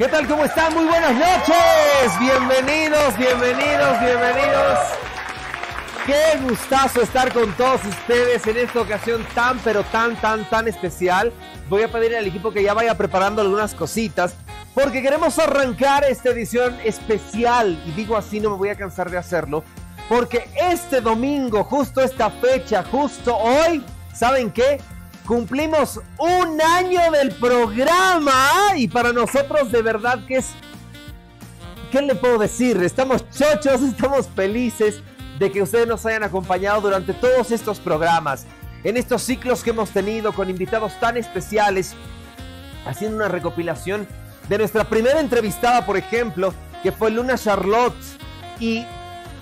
¿Qué tal? ¿Cómo están? Muy buenas noches. Bienvenidos, bienvenidos, bienvenidos. Qué gustazo estar con todos ustedes en esta ocasión tan, pero tan, tan, tan especial. Voy a pedir al equipo que ya vaya preparando algunas cositas porque queremos arrancar esta edición especial. Y digo así, no me voy a cansar de hacerlo. Porque este domingo, justo esta fecha, justo hoy, ¿saben qué? Cumplimos un año del programa y para nosotros de verdad que es... ¿Qué le puedo decir? Estamos chochos, estamos felices de que ustedes nos hayan acompañado durante todos estos programas, en estos ciclos que hemos tenido con invitados tan especiales, haciendo una recopilación de nuestra primera entrevistada, por ejemplo, que fue Luna Charlotte. Y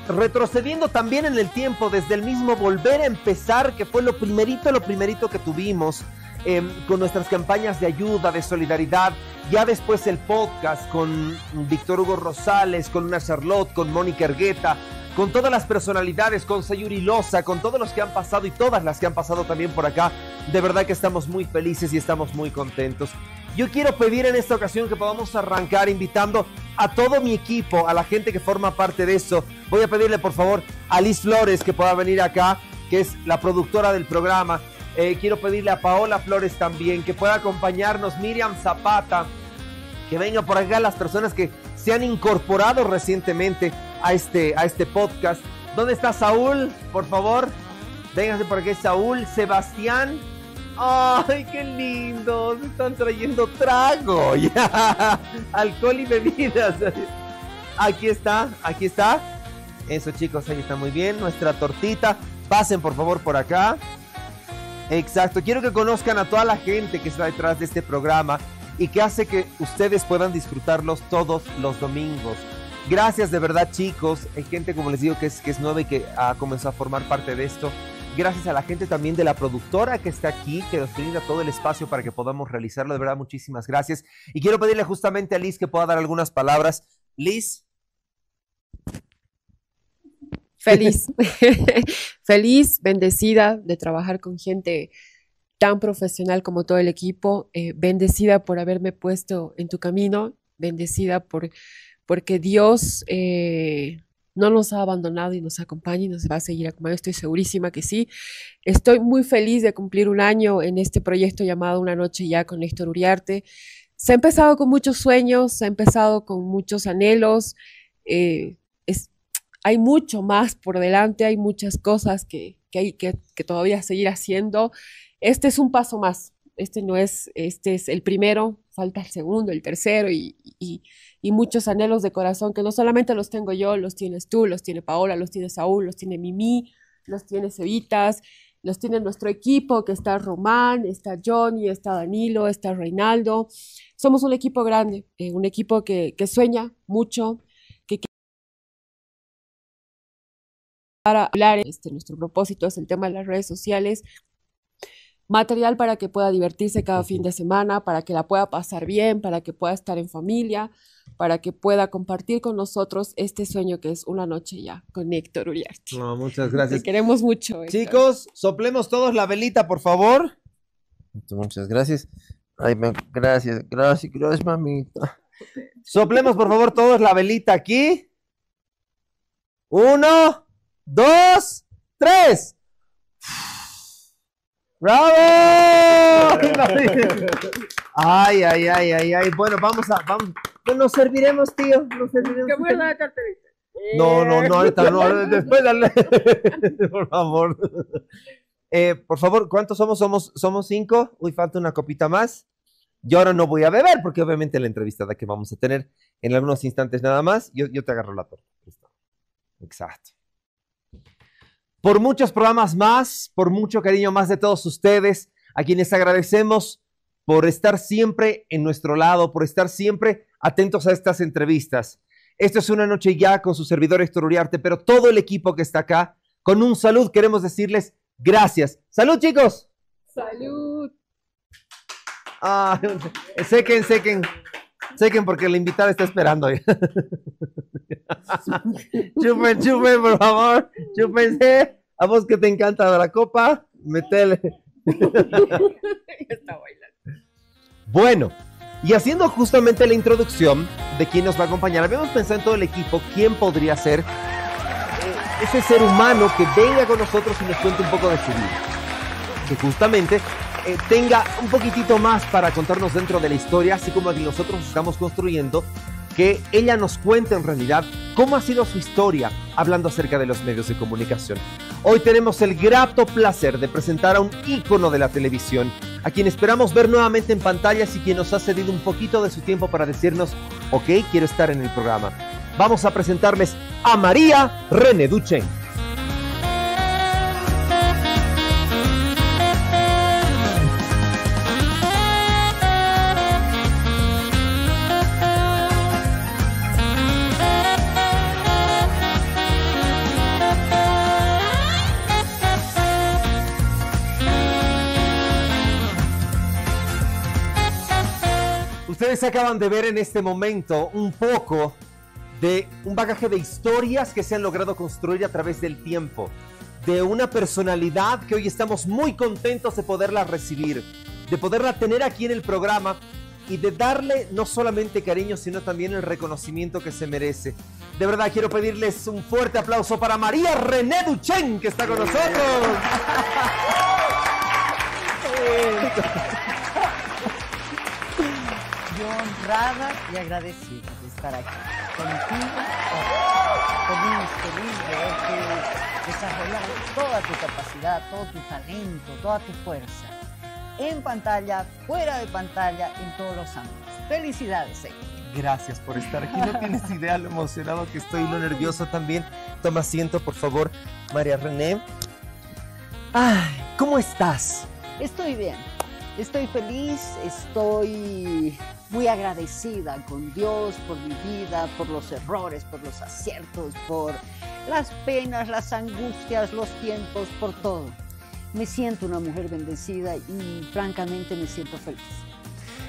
retrocediendo también en el tiempo, desde el mismo volver a empezar, que fue lo primerito, lo primerito que tuvimos em, con nuestras campañas de ayuda, de solidaridad, ya después el podcast con Víctor Hugo Rosales, con una Charlotte, con Mónica Ergueta, con todas las personalidades, con Sayuri Loza, con todos los que han pasado y todas las que han pasado también por acá. De verdad que estamos muy felices y estamos muy contentos. Yo quiero pedir en esta ocasión que podamos arrancar invitando a todo mi equipo, a la gente que forma parte de eso. Voy a pedirle por favor a Liz Flores que pueda venir acá, que es la productora del programa. Eh, quiero pedirle a Paola Flores también que pueda acompañarnos, Miriam Zapata, que venga por acá las personas que se han incorporado recientemente a este, a este podcast. ¿Dónde está Saúl? Por favor, véngase por aquí Saúl, Sebastián. ¡Ay, qué lindo! Se están trayendo trago. Alcohol y bebidas. Aquí está, aquí está. Eso chicos, ahí está muy bien. Nuestra tortita. Pasen por favor por acá. Exacto. Quiero que conozcan a toda la gente que está detrás de este programa y que hace que ustedes puedan disfrutarlos todos los domingos. Gracias de verdad chicos. Hay gente como les digo que es, que es nueva y que ha comenzado a formar parte de esto gracias a la gente también de la productora que está aquí, que nos brinda todo el espacio para que podamos realizarlo. De verdad, muchísimas gracias. Y quiero pedirle justamente a Liz que pueda dar algunas palabras. Liz. Feliz, feliz, bendecida de trabajar con gente tan profesional como todo el equipo, eh, bendecida por haberme puesto en tu camino, bendecida por, porque Dios eh, no nos ha abandonado y nos acompaña y nos va a seguir acompañando. Estoy segurísima que sí. Estoy muy feliz de cumplir un año en este proyecto llamado Una Noche Ya con Néstor Uriarte. Se ha empezado con muchos sueños, se ha empezado con muchos anhelos. Eh, es, hay mucho más por delante, hay muchas cosas que, que hay que, todavía seguir haciendo. Este es un paso más. Este no es, este es el primero, falta el segundo, el tercero y y muchos anhelos de corazón que no solamente los tengo yo, los tienes tú, los tiene Paola, los tiene Saúl, los tiene Mimi, los tiene Cevitas, los tiene nuestro equipo, que está Román, está Johnny, está Danilo, está Reinaldo. Somos un equipo grande, eh, un equipo que, que, sueña mucho, que para hablar, este, nuestro propósito es el tema de las redes sociales, material para que pueda divertirse cada fin de semana, para que la pueda pasar bien, para que pueda estar en familia, para que pueda compartir con nosotros este sueño que es una noche ya con Héctor Uriarte. No, muchas gracias. Te queremos mucho. Chicos, soplemos todos la velita, por favor. Muchas gracias. Ay, gracias, gracias, gracias, mamita. Soplemos, por favor, todos la velita aquí. Uno, dos, tres. ¡Bravo! ay, ay, ay, ay, ay. Bueno, vamos a, pues nos serviremos, tío. serviremos. No, no, no, eh. Después dale. por favor. Eh, por favor, ¿cuántos somos? Somos, somos cinco. Uy, falta una copita más. Yo ahora no voy a beber porque obviamente la entrevista que vamos a tener en algunos instantes nada más, yo, yo te agarro la torta. Exacto. Por muchos programas más, por mucho cariño más de todos ustedes, a quienes agradecemos por estar siempre en nuestro lado, por estar siempre atentos a estas entrevistas. Esto es una noche ya con su servidor Héctor Uriarte, pero todo el equipo que está acá, con un salud queremos decirles gracias. ¡Salud, chicos! ¡Salud! Ah, sequen, sequen. Sequen porque la invitada está esperando. chupen, chupen, por favor. Chúpense. A vos que te encanta la copa, metele. está bailando. Bueno, y haciendo justamente la introducción de quién nos va a acompañar, habíamos pensado en todo el equipo quién podría ser eh, ese ser humano que venga con nosotros y nos cuente un poco de su vida. Que justamente eh, tenga un poquitito más para contarnos dentro de la historia, así como que nosotros estamos construyendo que ella nos cuente en realidad cómo ha sido su historia hablando acerca de los medios de comunicación. Hoy tenemos el grato placer de presentar a un ícono de la televisión, a quien esperamos ver nuevamente en pantallas y quien nos ha cedido un poquito de su tiempo para decirnos, ok, quiero estar en el programa. Vamos a presentarles a María René Duchen. ustedes acaban de ver en este momento un poco de un bagaje de historias que se han logrado construir a través del tiempo, de una personalidad que hoy estamos muy contentos de poderla recibir, de poderla tener aquí en el programa y de darle no solamente cariño, sino también el reconocimiento que se merece. De verdad quiero pedirles un fuerte aplauso para María René Duchen, que está con nosotros. honrada y agradecida de estar aquí contigo, conmigo, feliz de verte toda tu capacidad, todo tu talento, toda tu fuerza, en pantalla, fuera de pantalla, en todos los ámbitos. Felicidades, eh. Gracias por estar aquí. No tienes idea lo emocionado que estoy, lo nervioso también. Toma asiento, por favor, María René. Ay, ¿cómo estás? Estoy bien. Estoy feliz, estoy muy agradecida con Dios por mi vida, por los errores, por los aciertos, por las penas, las angustias, los tiempos, por todo. Me siento una mujer bendecida y francamente me siento feliz.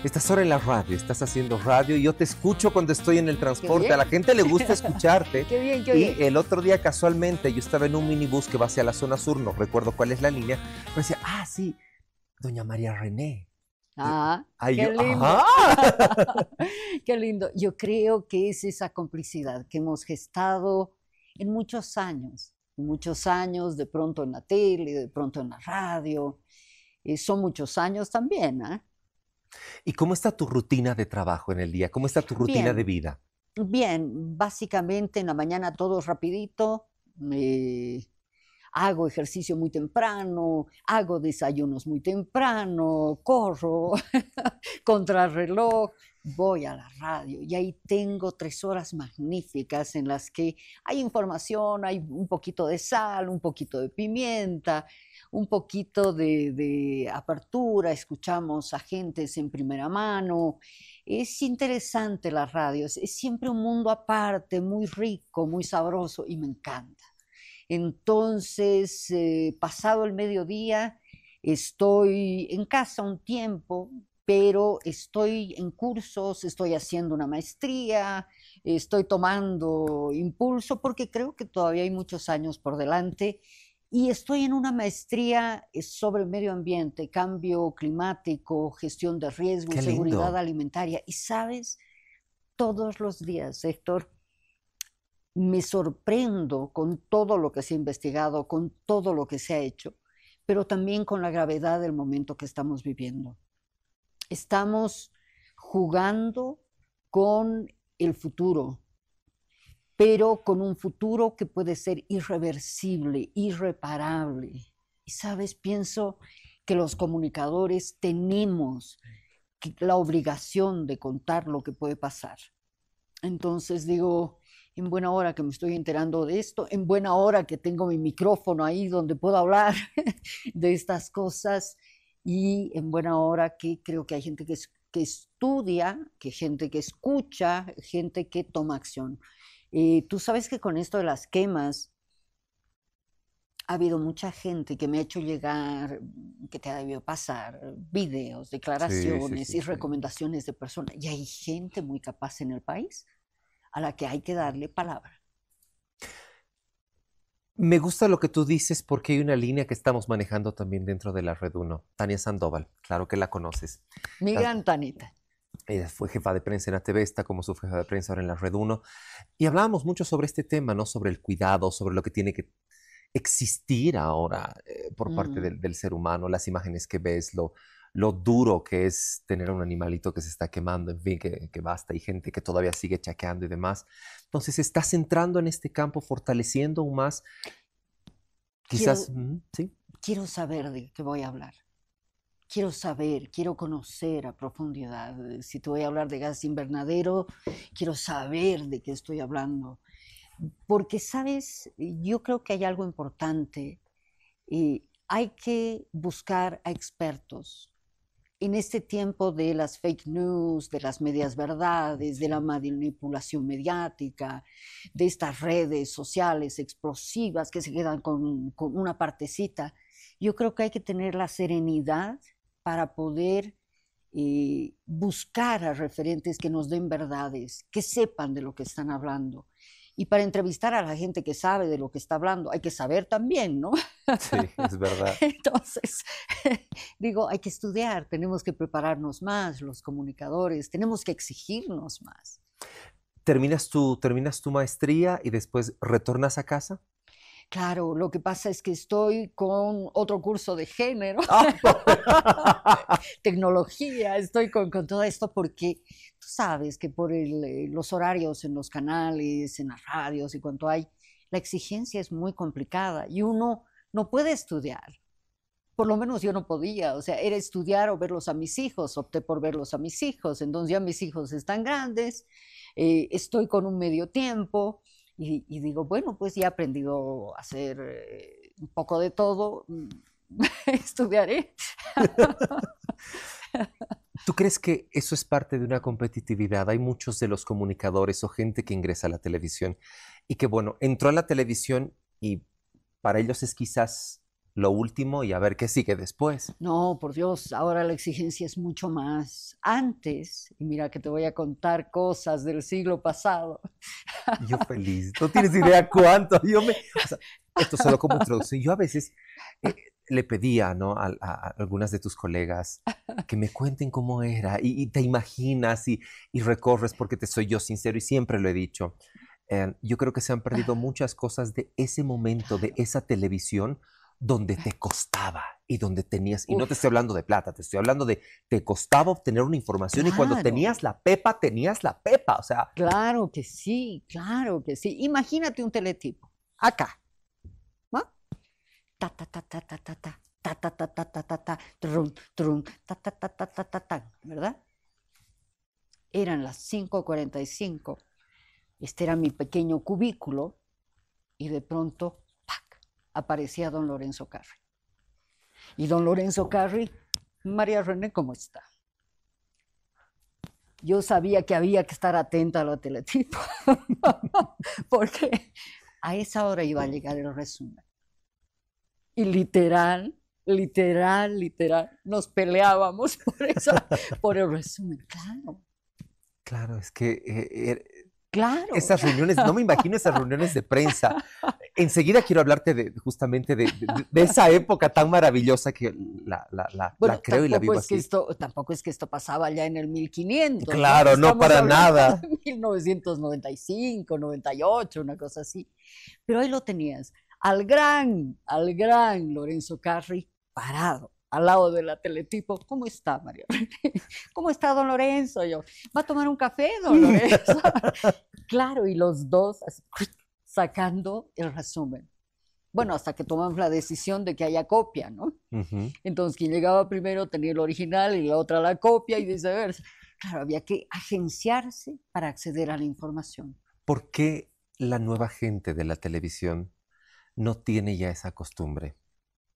Estás ahora en la radio, estás haciendo radio y yo te escucho cuando estoy en el transporte. A la gente le gusta escucharte. qué bien, qué bien. Y el otro día casualmente yo estaba en un minibús que va hacia la zona sur, no recuerdo cuál es la línea, pero decía, ah, sí, doña María René. Ah, qué, lindo. qué lindo. Yo creo que es esa complicidad que hemos gestado en muchos años, muchos años, de pronto en la tele, de pronto en la radio. Eh, son muchos años también. ¿eh? ¿Y cómo está tu rutina de trabajo en el día? ¿Cómo está tu rutina de vida? Bien, básicamente en la mañana todo rapidito. Eh, hago ejercicio muy temprano, hago desayunos muy temprano, corro contrarreloj, voy a la radio y ahí tengo tres horas magníficas en las que hay información, hay un poquito de sal, un poquito de pimienta, un poquito de, apertura, escuchamos a gentes en primera mano. Es interesante la radio, es siempre un mundo aparte, muy rico, muy sabroso y me encanta. Entonces, eh, pasado el mediodía, estoy en casa un tiempo, pero estoy en cursos, estoy haciendo una maestría, estoy tomando impulso porque creo que todavía hay muchos años por delante y estoy en una maestría eh, sobre medio ambiente, cambio climático, gestión de riesgo, seguridad alimentaria. Y sabes, todos los días, Héctor, me sorprendo con todo lo que se ha investigado, con todo lo que se ha hecho, pero también con la gravedad del momento que estamos viviendo. Estamos jugando con el futuro, pero con un futuro que puede ser irreversible, irreparable. Y sabes, pienso que los comunicadores tenemos la obligación de contar lo que puede pasar. Entonces digo, en buena hora que me estoy enterando de esto, en buena hora que tengo mi micrófono ahí donde puedo hablar de estas cosas y en buena hora que creo que hay gente que, estudia, que estudia, que gente que escucha, gente que toma acción. Eh, tú sabes que con esto de las quemas, ha habido mucha gente que me ha hecho llegar, que te ha debido pasar, videos, declaraciones y recomendaciones de personas. Y hay gente muy capaz en el país a la que hay que darle palabra. Me gusta lo que tú dices porque hay una línea que estamos manejando también dentro de la Red 1. Tania Sandoval, claro que la conoces. Mi gran Tanita. Ella fue jefa de prensa en ATV, está como su jefa de prensa ahora en la Red 1. Y hablábamos mucho sobre este tema, ¿no? Sobre el cuidado, sobre lo que tiene que existir ahora eh, por parte mm. del, ser humano, las imágenes que ves, lo, lo duro que es tener un animalito que se está quemando, en fin, que, basta, y gente que todavía sigue chaqueando y demás. Entonces, estás entrando en este campo, fortaleciendo aún más. Quizás, quiero, ¿sí? Quiero saber de qué voy a hablar. Quiero saber, quiero conocer a profundidad. Eh, si te voy a hablar de gas invernadero, quiero saber de qué estoy hablando. Porque, sabes, yo creo que hay algo importante. Y hay que buscar a expertos, en este tiempo de las fake news, de las medias verdades, de la manipulación mediática, de estas redes sociales explosivas que se quedan con, una partecita, yo creo que hay que tener la serenidad para poder eh, buscar a referentes que nos den verdades, que sepan de lo que están hablando, y para entrevistar a la gente que sabe de lo que está hablando, hay que saber también, ¿no? Sí, es verdad. Entonces, digo, hay que estudiar, tenemos que prepararnos más, los comunicadores, tenemos que exigirnos más. ¿Terminas tu, terminas tu maestría y después retornas a casa? Claro, lo que pasa es que estoy con otro curso de género, ah, tecnología, estoy con, con todo esto porque tú sabes que por eh, los horarios en los canales, en las radios y cuanto hay, la exigencia es muy complicada y uno no puede estudiar. Por lo menos yo no podía, o sea, era estudiar o verlos a mis hijos, opté por verlos a mis hijos, entonces ya mis hijos están grandes, eh, estoy con un medio tiempo y, digo, bueno, pues ya he aprendido a hacer eh, un poco de todo, mm, estudiaré. ¿Tú crees que eso es parte de una competitividad? Hay muchos de los comunicadores o gente que ingresa a la televisión y que, bueno, entró a la televisión y para ellos es quizás lo último y a ver qué sigue después. No, por Dios, ahora la exigencia es mucho más. Antes, y mira que te voy a contar cosas del siglo pasado. Yo feliz, no tienes idea cuánto. esto solo como introducción. Yo a veces eh, le pedía ¿no? a, algunas de tus colegas que me cuenten cómo era y, te imaginas y, recorres porque te soy yo sincero y siempre lo he dicho. Eh, yo creo que se han perdido muchas cosas de ese momento, de esa televisión donde te costaba y donde tenías, y no te estoy hablando de plata, te estoy hablando de te costaba obtener una información y cuando tenías la pepa, tenías la pepa, o sea. Claro que sí, claro que sí. Imagínate un teletipo, acá, ta ta ta ta ta ta ta ta ta ta ta ta ta ta ta ta ta ta ¿verdad? Eran las 5:45. Este era mi pequeño cubículo y de pronto ¡pac! aparecía don Lorenzo Carri. Y don Lorenzo Carri, María René, ¿cómo está? Yo sabía que había que estar atenta a lo teletipo, porque a esa hora iba a llegar el resumen y literal, literal, literal, nos peleábamos por, eso por el resumen, claro. Claro, es que... Eh, er, claro. Esas reuniones, no me imagino esas reuniones de prensa. Enseguida quiero hablarte de, justamente de, esa época tan maravillosa que la, creo y la vivo es Que esto, tampoco es que esto pasaba ya en el 1500. Claro, no, para nada. 1995, 98, una cosa así. Pero ahí lo tenías al gran, al gran Lorenzo Carri parado al lado de la teletipo. ¿cómo está María? ¿Cómo está don Lorenzo? Yo, ¿va a tomar un café, don Lorenzo? claro, y los dos sacando el resumen. Bueno, hasta que tomamos la decisión de que haya copia, ¿no? Entonces, quien llegaba primero tenía el original y la otra la copia y viceversa. Claro, había que agenciarse para acceder a la información. ¿Por qué la nueva gente de la televisión no tiene ya esa costumbre?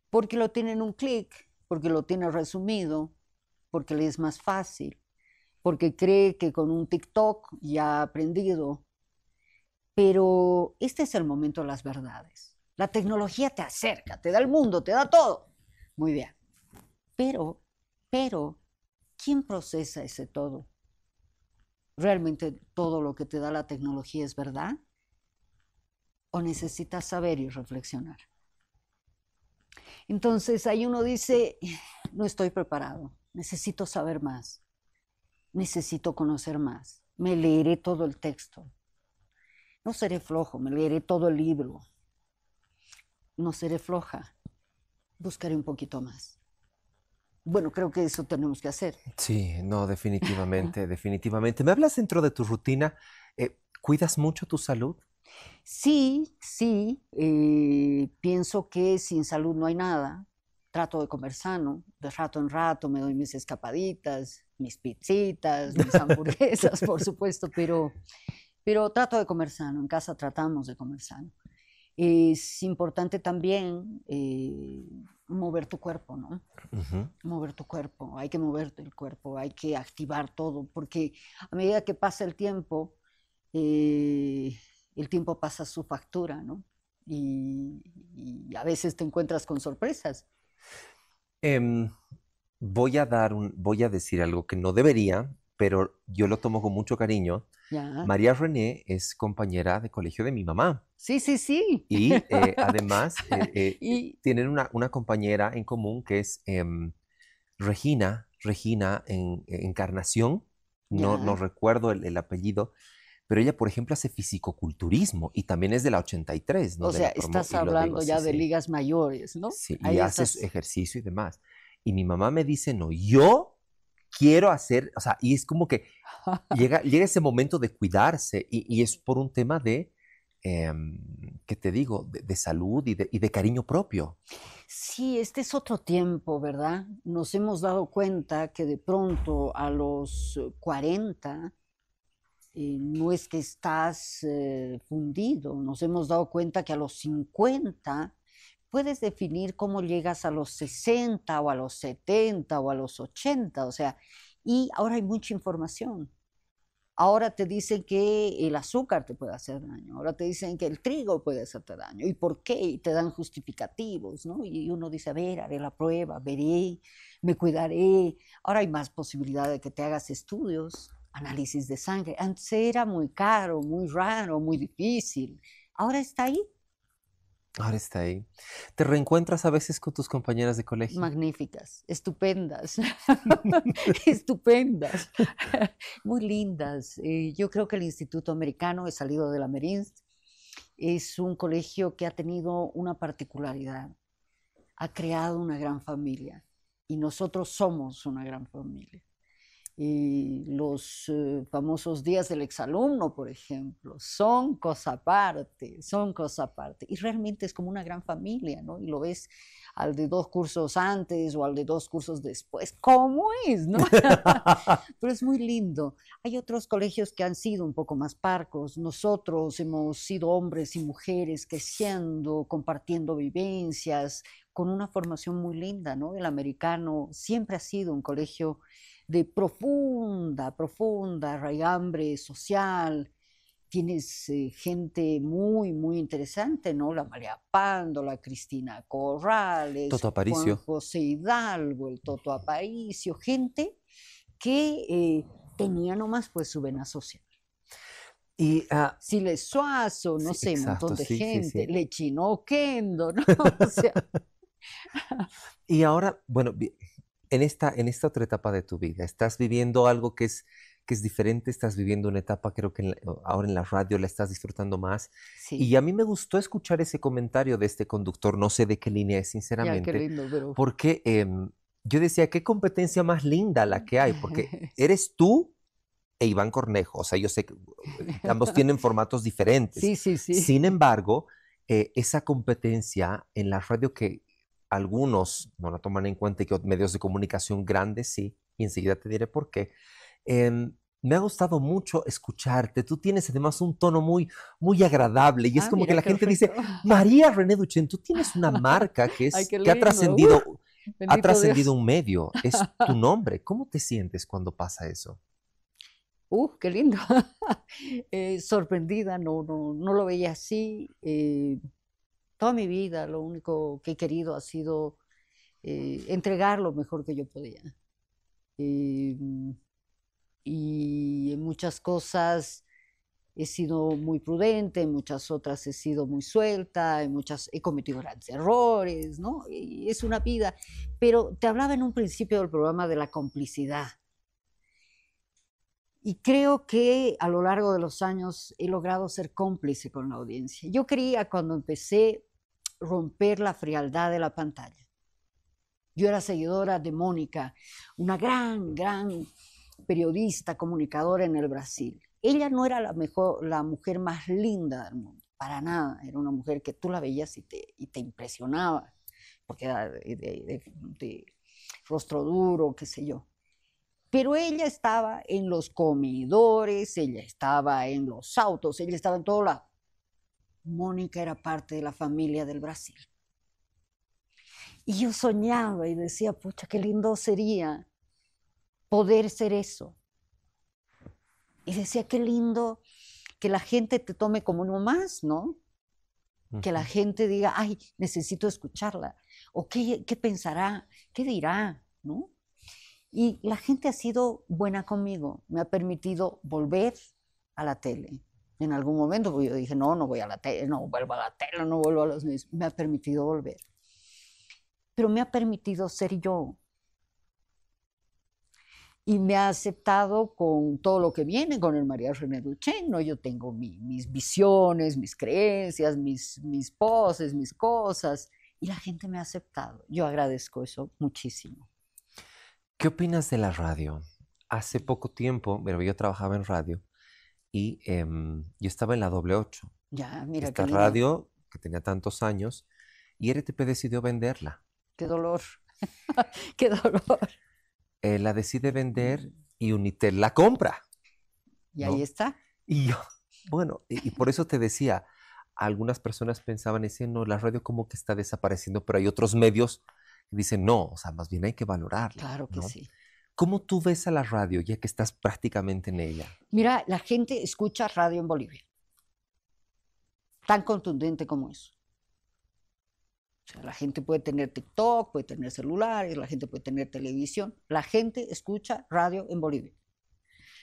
Porque lo tiene en un clic, porque lo tiene resumido, porque le es más fácil, porque cree que con un TikTok ya ha aprendido. Pero este es el momento de las verdades. La tecnología te acerca, te da el mundo, te da todo. Muy bien. Pero, pero, ¿quién procesa ese todo? ¿Realmente todo lo que te da la tecnología es verdad? o necesitas saber y reflexionar. Entonces ahí uno dice, no estoy preparado, necesito saber más, necesito conocer más, me leeré todo el texto, no seré flojo, me leeré todo el libro, no seré floja, buscaré un poquito más. Bueno, creo que eso tenemos que hacer. Sí, no, definitivamente, definitivamente. ¿Me hablas dentro de tu rutina? Eh, ¿Cuidas mucho tu salud? Sí, sí, eh, pienso que sin salud no hay nada. Trato de comer sano, de rato en rato me doy mis escapaditas, mis pizzitas, mis hamburguesas, por supuesto, pero, pero trato de comer sano. En casa tratamos de comer sano. Es importante también eh, mover tu cuerpo, ¿no? Mover tu cuerpo, hay que mover el cuerpo, hay que activar todo, porque a medida que pasa el tiempo, eh, el tiempo pasa su factura, ¿no? Y, a veces te encuentras con sorpresas. Em, voy a dar voy a decir algo que no debería, pero yo lo tomo con mucho cariño. María René es compañera de colegio de mi mamá. Sí, sí, sí. Y eh, además eh, eh, y... tienen una, compañera en común que es em, Regina, Regina en, Encarnación, no, recuerdo el apellido, pero ella, por ejemplo, hace fisicoculturismo y también es de la 83, ¿no? O sea, estás hablando ya de ligas mayores, ¿no? Sí, y hace ejercicio y demás. Y mi mamá me dice, no, yo quiero hacer, o sea, y es como que llega, llega ese momento de cuidarse y, es por un tema de, em, ¿qué te digo?, de, salud y de, y de, cariño propio. Sí, este es otro tiempo, ¿verdad? Nos hemos dado cuenta que de pronto a los 40 eh, no es que estás eh, fundido, nos hemos dado cuenta que a los 50 puedes definir cómo llegas a los 60 o a los 70 o a los 80, o sea, y ahora hay mucha información. Ahora te dicen que el azúcar te puede hacer daño, ahora te dicen que el trigo puede hacerte daño, ¿y por qué? Y te dan justificativos, ¿no? Y uno dice, a ver, haré la prueba, veré, me cuidaré. Ahora hay más posibilidad de que te hagas estudios, análisis de sangre. Antes era muy caro, muy raro, muy difícil. Ahora está ahí. Ahora está ahí. ¿Te reencuentras a veces con tus compañeras de colegio? Magníficas, estupendas, estupendas, muy lindas. Eh, yo creo que el Instituto Americano, he salido de la Merins, es un colegio que ha tenido una particularidad. Ha creado una gran familia y nosotros somos una gran familia y los eh, famosos días del exalumno, por ejemplo, son cosa aparte, son cosa aparte. Y realmente es como una gran familia, ¿no? Y lo ves al de dos cursos antes o al de dos cursos después. ¿Cómo es, no? Pero es muy lindo. Hay otros colegios que han sido un poco más parcos. Nosotros hemos sido hombres y mujeres creciendo, compartiendo vivencias, con una formación muy linda, ¿no? El americano siempre ha sido un colegio de profunda, profunda raigambre social. Tienes eh, gente muy, muy interesante, ¿no? La María Pando la Cristina Corrales, Toto Aparicio. José Hidalgo, el Toto Aparicio, gente que eh, tenía nomás pues su vena social. Y, ah, si Suazo, no sé, un montón de gente, le chinó Kendo, ¿no? O sea. y ahora, bueno, en esta, en esta otra etapa de tu vida, estás viviendo algo que es, que es diferente, estás viviendo una etapa, creo que ahora en la radio la estás disfrutando más. Y a mí me gustó escuchar ese comentario de este conductor, no sé de qué línea es, sinceramente, qué lindo, pero... porque em, yo decía, qué competencia más linda la que hay, porque eres tú e Iván Cornejo, o sea, yo sé que eh, ambos tienen formatos diferentes. Sí, sí, sí. Sin embargo, eh, esa competencia en la radio que, algunos no la toman en cuenta y que medios de comunicación grandes sí, y enseguida te diré por qué. Em, me ha gustado mucho escucharte. Tú tienes además un tono muy, muy agradable y es ah, como que la gente dice, María René Duchen, tú tienes una marca que, es, que ha trascendido, ha trascendido un medio, es tu nombre. ¿Cómo te sientes cuando pasa eso? ¡Uh, qué lindo! Eh, sorprendida, no, no, no lo veía así. Eh, toda mi vida lo único que he querido ha sido eh, entregar lo mejor que yo podía. Em, y en muchas cosas he sido muy prudente, en muchas otras he sido muy suelta, en muchas he cometido grandes errores, ¿no? es una vida. Pero te hablaba en un principio del programa de la complicidad. Y creo que a lo largo de los años he logrado ser cómplice con la audiencia. Yo quería cuando empecé romper la frialdad de la pantalla. Yo era seguidora de Mónica, una gran, gran periodista, comunicadora en el Brasil. Ella no era la, mejor, la mujer más linda del mundo, para nada. Era una mujer que tú la veías y te, te impresionaba, porque era de, rostro duro, qué sé yo. Pero ella estaba en los comedores, ella estaba en los autos, ella estaba en todo lado. Mónica era parte de la familia del Brasil. Y yo soñaba y decía, pucha, qué lindo sería poder ser eso. Y decía, qué lindo que la gente te tome como uno más, ¿no? Que la gente diga, ay, necesito escucharla. O qué, qué pensará, qué dirá, ¿no? Y la gente ha sido buena conmigo, me ha permitido volver a la tele, en algún momento, porque yo dije, no, no voy a la tele, no vuelvo a la tele, no vuelvo a los medios, me ha permitido volver. Pero me ha permitido ser yo. Y me ha aceptado con todo lo que viene, con el María René Duchen, ¿no? Yo tengo mis visiones, mis creencias, mis, mis poses, mis cosas, y la gente me ha aceptado. Yo agradezco eso muchísimo. ¿Qué opinas de la radio? Hace poco tiempo, pero yo trabajaba en radio, y em, yo estaba en la doble 8. Ya, mira Esta radio que tenía tantos años y RTP decidió venderla. Qué dolor, qué dolor. Eh, la decide vender mm. y Unitel la compra. Y ahí está. Y yo, bueno, y, por eso te decía, algunas personas pensaban, ese no, la radio como que está desapareciendo, pero hay otros medios que dicen, no, o sea, más bien hay que valorarla. Claro que sí. ¿Cómo tú ves a la radio ya que estás prácticamente en ella? Mira, la gente escucha radio en Bolivia. Tan contundente como eso. O sea, la gente puede tener TikTok, puede tener celulares, la gente puede tener televisión. La gente escucha radio en Bolivia.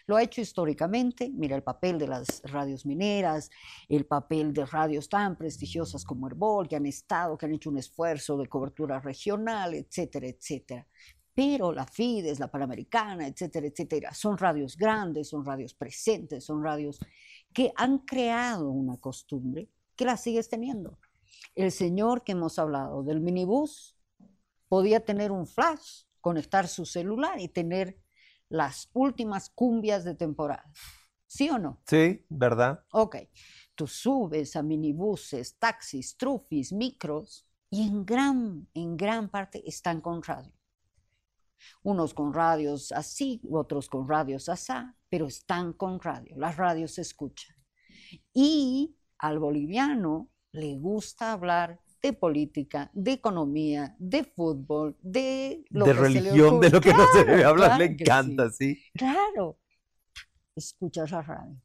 Lo ha hecho históricamente, mira el papel de las radios mineras, el papel de radios tan prestigiosas como Herbol, que han estado, que han hecho un esfuerzo de cobertura regional, etcétera, etcétera pero la Fides, la Panamericana, etcétera, etcétera, son radios grandes, son radios presentes, son radios que han creado una costumbre que la sigues teniendo. El señor que hemos hablado del minibús podía tener un flash, conectar su celular y tener las últimas cumbias de temporada. ¿Sí o no? Sí, ¿verdad? Ok. Tú subes a minibuses, taxis, trufis, micros y en gran, en gran parte están con radio unos con radios así, otros con radios asá, pero están con radio, las radios se escuchan. Y al boliviano le gusta hablar de política, de economía, de fútbol, de lo de religión, de lo que no se debe hablar, le encanta, sí. Claro, escucha la radio.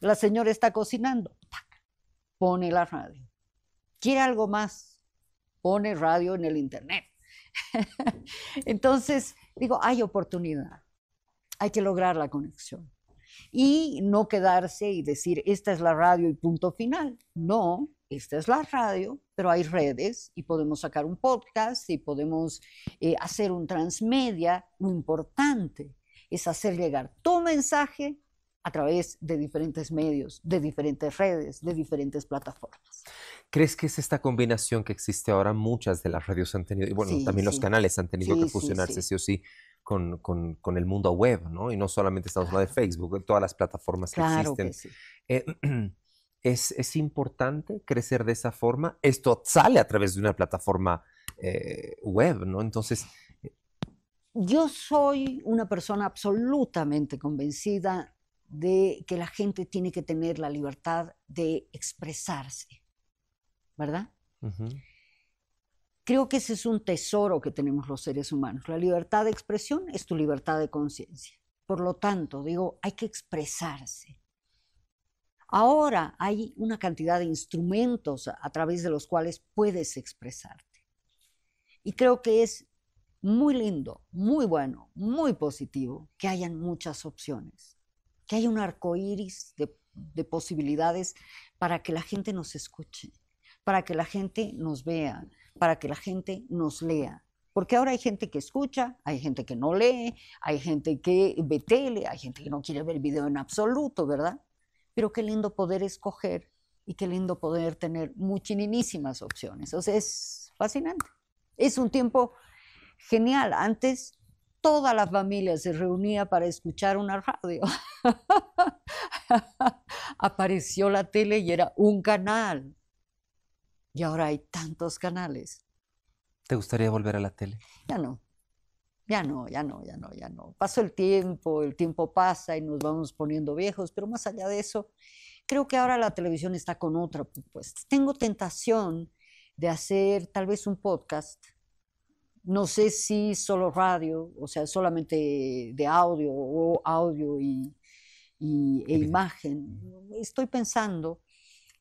La señora está cocinando, pone la radio. ¿Quiere algo más? Pone radio en el internet. Entonces, digo, hay oportunidad, hay que lograr la conexión y no quedarse y decir, esta es la radio y punto final. No, esta es la radio, pero hay redes y podemos sacar un podcast y podemos eh, hacer un transmedia. Lo importante es hacer llegar tu mensaje a través de diferentes medios, de diferentes redes, de diferentes plataformas. ¿Crees que es esta combinación que existe ahora? Muchas de las radios han tenido, y bueno, también los canales han tenido que fusionarse sí, o sí con, con, el mundo web, ¿no? Y no solamente estamos hablando de Facebook, todas las plataformas que existen. Eh, ¿es, ¿es, importante crecer de esa forma? Esto sale a través de una plataforma eh, web, ¿no? Entonces, eh, yo soy una persona absolutamente convencida de que la gente tiene que tener la libertad de expresarse, ¿verdad? Creo que ese es un tesoro que tenemos los seres humanos. La libertad de expresión es tu libertad de conciencia. Por lo tanto, digo, hay que expresarse. Ahora hay una cantidad de instrumentos a través de los cuales puedes expresarte. Y creo que es muy lindo, muy bueno, muy positivo que hayan muchas opciones que hay un arco iris de, posibilidades para que la gente nos escuche, para que la gente nos vea, para que la gente nos lea. Porque ahora hay gente que escucha, hay gente que no lee, hay gente que ve tele, hay gente que no quiere ver video en absoluto, ¿verdad? Pero qué lindo poder escoger y qué lindo poder tener muchísimas opciones. O sea, es fascinante. Es un tiempo genial. Antes toda la familia se reunía para escuchar una radio. Apareció la tele y era un canal. Y ahora hay tantos canales. ¿Te gustaría volver a la tele? Ya no. Ya no, ya no, ya no, ya no. Pasó el tiempo, el tiempo pasa y nos vamos poniendo viejos, pero más allá de eso, creo que ahora la televisión está con otra propuesta. Tengo tentación de hacer tal vez un podcast no sé si solo radio, o sea, solamente de audio o audio y, e imagen. Estoy pensando,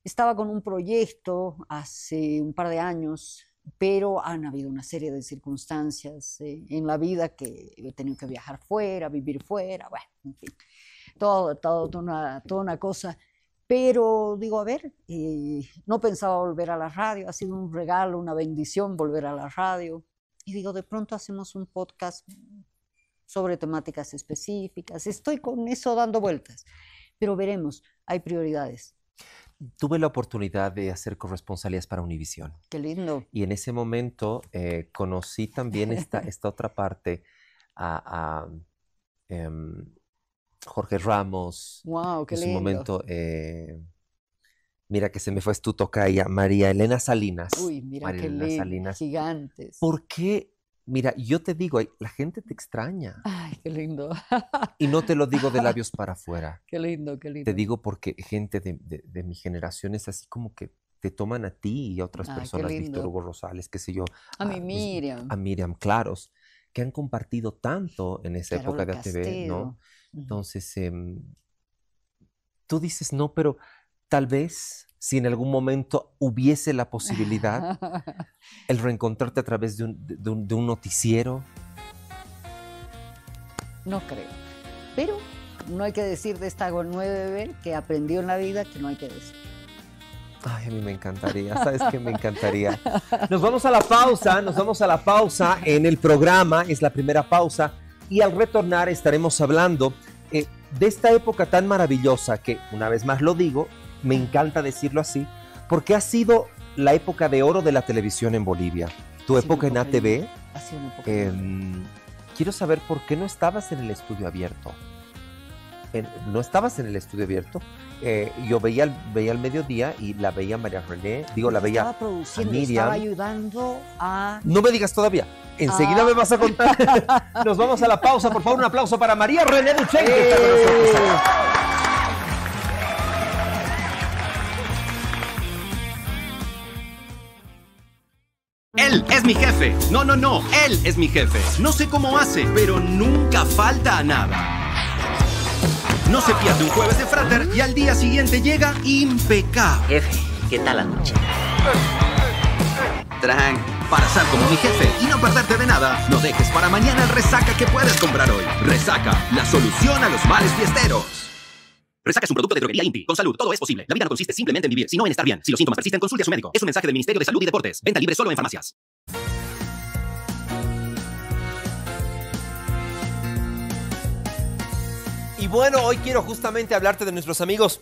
estaba con un proyecto hace un par de años, pero han habido una serie de circunstancias eh, en la vida que he tenido que viajar fuera, vivir fuera, bueno, en fin, todo, toda, una, toda una cosa. Pero digo, a ver, eh, no pensaba volver a la radio, ha sido un regalo, una bendición volver a la radio y digo, de pronto hacemos un podcast sobre temáticas específicas. Estoy con eso dando vueltas, pero veremos, hay prioridades. Tuve la oportunidad de hacer corresponsalías para Univisión. Qué lindo. Y en ese momento eh, conocí también esta, esta otra parte a, em, Jorge Ramos. Wow, qué en su momento eh, Mira que se me fue tu tocaya, María Elena Salinas. Uy, mira qué gigantes. ¿Por qué? Mira, yo te digo, la gente te extraña. Ay, qué lindo. y no te lo digo de labios para afuera. Qué lindo, qué lindo. Te digo porque gente de, mi generación es así como que te toman a ti y a otras personas, Víctor Hugo Rosales, qué sé yo. A, mí Miriam. A Miriam Claros, que han compartido tanto en esa época de ATV, ¿no? Entonces, em, tú dices, no, pero tal vez si en algún momento hubiese la posibilidad, el reencontrarte a través de un, noticiero? No creo. Pero no hay que decir de esta nueve que aprendió en la vida que no hay que decir. Ay, a mí me encantaría, sabes que me encantaría. Nos vamos a la pausa, nos vamos a la pausa en el programa, es la primera pausa, y al retornar estaremos hablando eh, de esta época tan maravillosa que, una vez más lo digo, me encanta decirlo así, porque ha sido la época de oro de la televisión en Bolivia. Tu época en ATV. Em, quiero saber por qué no estabas en el estudio abierto. no estabas en el estudio abierto. Eh, yo veía el, veía mediodía y la veía María René, digo, la veía estaba produciendo, Estaba ayudando a... No me digas todavía. Enseguida me vas a contar. Nos vamos a la pausa. Por favor, un aplauso para María René duché. Él es mi jefe. No, no, no. Él es mi jefe. No sé cómo hace, pero nunca falta a nada. No se pierde un jueves de frater y al día siguiente llega impecable. Jefe, ¿qué tal la noche? Tran, Para ser como mi jefe y no perderte de nada, no dejes para mañana el resaca que puedes comprar hoy. Resaca, la solución a los males fiesteros. Resaca es un producto de droguería Inti. Con salud, todo es posible. La vida no consiste simplemente en vivir, sino en estar bien. Si los síntomas persisten, consulte a su médico. Es un mensaje del Ministerio de Salud y Deportes. Venta libre solo en farmacias. Y bueno, hoy quiero justamente hablarte de nuestros amigos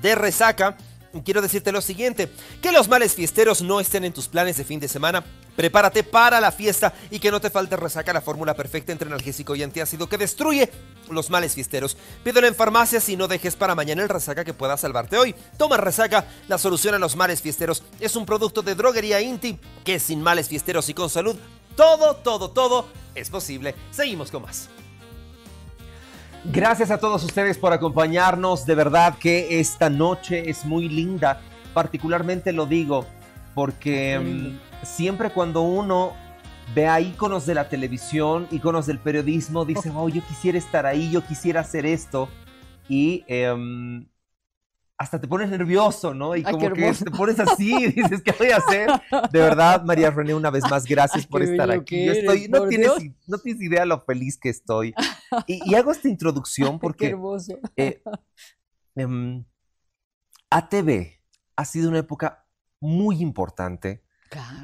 de Resaca quiero decirte lo siguiente, que los males fiesteros no estén en tus planes de fin de semana. Prepárate para la fiesta y que no te falte resaca la fórmula perfecta entre analgésico y antiácido que destruye los males fiesteros. Pídelo en farmacias y no dejes para mañana el resaca que pueda salvarte hoy. Toma resaca, la solución a los males fiesteros. Es un producto de droguería Inti que sin males fiesteros y con salud, todo, todo, todo es posible. Seguimos con más. Gracias a todos ustedes por acompañarnos. De verdad que esta noche es muy linda. Particularmente lo digo porque mm, siempre cuando uno ve a íconos de la televisión, íconos del periodismo, dice, oh, oh yo quisiera estar ahí, yo quisiera hacer esto. Y em, hasta te pones nervioso, ¿no? Y como que te pones así, dices, ¿qué voy a hacer? De verdad, María René, una vez más, gracias por estar aquí. no, tienes, no, tienes, idea lo feliz que estoy. Y, hago esta introducción porque... qué hermoso. Eh, em, ATV ha sido una época muy importante,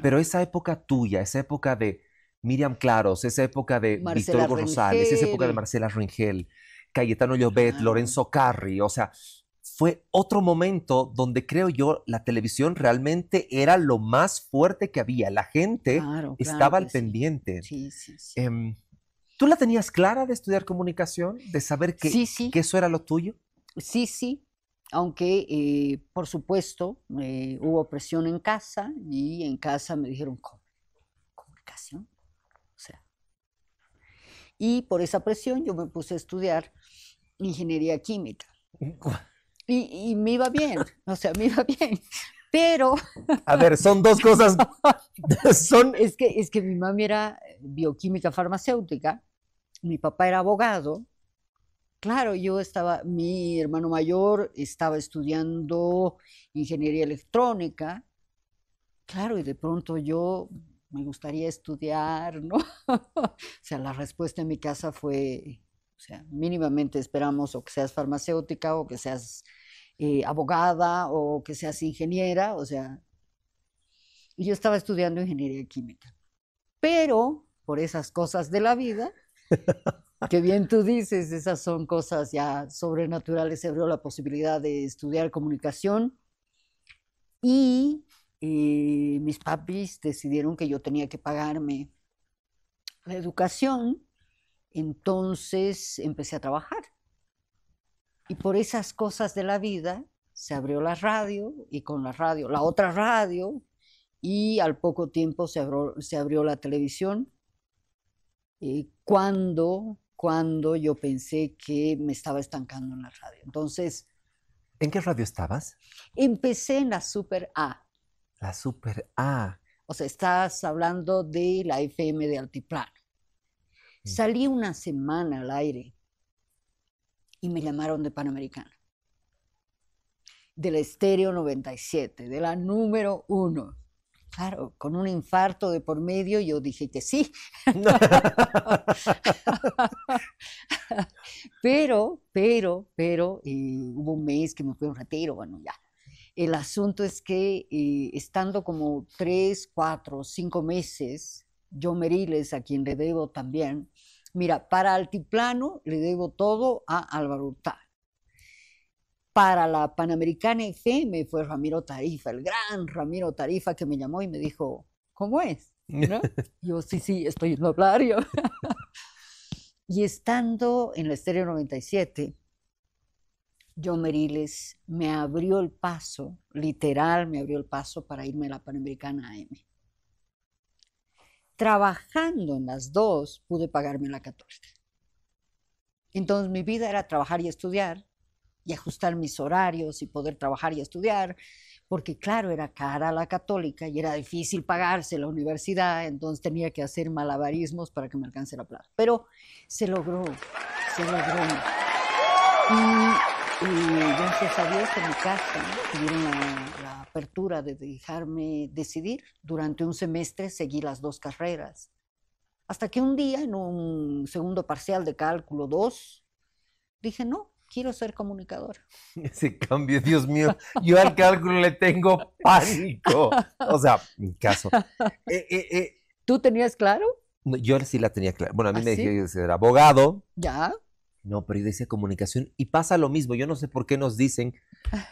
pero esa época tuya, esa época de Miriam Claros, esa época de Victor Víctor Rosales, esa época de Marcela Rengel, Cayetano Llobet, Lorenzo Carri, o sea, fue otro momento donde creo yo la televisión realmente era lo más fuerte que había. La gente estaba al pendiente. Sí, sí, sí. Em, ¿Tú la tenías clara de estudiar comunicación? ¿De saber que, que eso era lo tuyo? Sí, sí. Aunque, eh, por supuesto, eh, hubo presión en casa y en casa me dijeron, ¿Comunicación? O sea. Y por esa presión yo me puse a estudiar ingeniería química. Uh, y, me iba bien, o sea, me iba bien. Pero. A ver, son dos cosas. son... Es, que, es que mi mami era bioquímica farmacéutica, mi papá era abogado. Claro, yo estaba, mi hermano mayor estaba estudiando ingeniería electrónica. Claro, y de pronto yo me gustaría estudiar, ¿no? o sea, la respuesta en mi casa fue o sea, mínimamente esperamos o que seas farmacéutica o que seas eh, abogada o que seas ingeniera, o sea, y yo estaba estudiando ingeniería química. Pero por esas cosas de la vida, que bien tú dices, esas son cosas ya sobrenaturales, se abrió la posibilidad de estudiar comunicación y eh, mis papis decidieron que yo tenía que pagarme la educación entonces empecé a trabajar. Y por esas cosas de la vida se abrió la radio y con la radio, la otra radio, y al poco tiempo se abrió, se abrió la televisión. Y cuando, cuando yo pensé que me estaba estancando en la radio. Entonces... ¿En qué radio estabas? Empecé en la Super A. La Super A. O sea, estás hablando de la FM de Altiplano. Mm. Salí una semana al aire y me llamaron de Panamericana, del Estéreo 97, de la número uno. Claro, con un infarto de por medio yo dije que sí. pero, pero, pero, eh, hubo un mes que me fui un retiro, bueno, ya. El asunto es que eh, estando como tres, cuatro, cinco meses yo Meriles, a quien le debo también. Mira, para Altiplano le debo todo a Álvaro Hurtado. Para la Panamericana FM fue Ramiro Tarifa, el gran Ramiro Tarifa que me llamó y me dijo, ¿cómo es? yo, sí, sí, estoy en el hablar y estando en la Estéreo 97, yo Meriles me abrió el paso, literal me abrió el paso para irme a la Panamericana AM. Trabajando en las dos, pude pagarme la católica. Entonces mi vida era trabajar y estudiar y ajustar mis horarios y poder trabajar y estudiar, porque claro, era cara la católica y era difícil pagarse la universidad, entonces tenía que hacer malabarismos para que me alcance la plata. Pero se logró, se logró. Y gracias a Dios en mi casa tuvieron la, apertura de dejarme decidir. Durante un semestre seguí las dos carreras. Hasta que un día, en un segundo parcial de cálculo 2, dije, no, quiero ser comunicadora. Ese cambio, Dios mío, yo al cálculo le tengo pánico. O sea, mi caso. Eh, eh, eh. ¿Tú tenías claro? yo sí la tenía claro. Bueno, a mí ¿Ah, me dijeron que era abogado. Ya no, pero yo decía comunicación y pasa lo mismo. Yo no sé por qué nos dicen,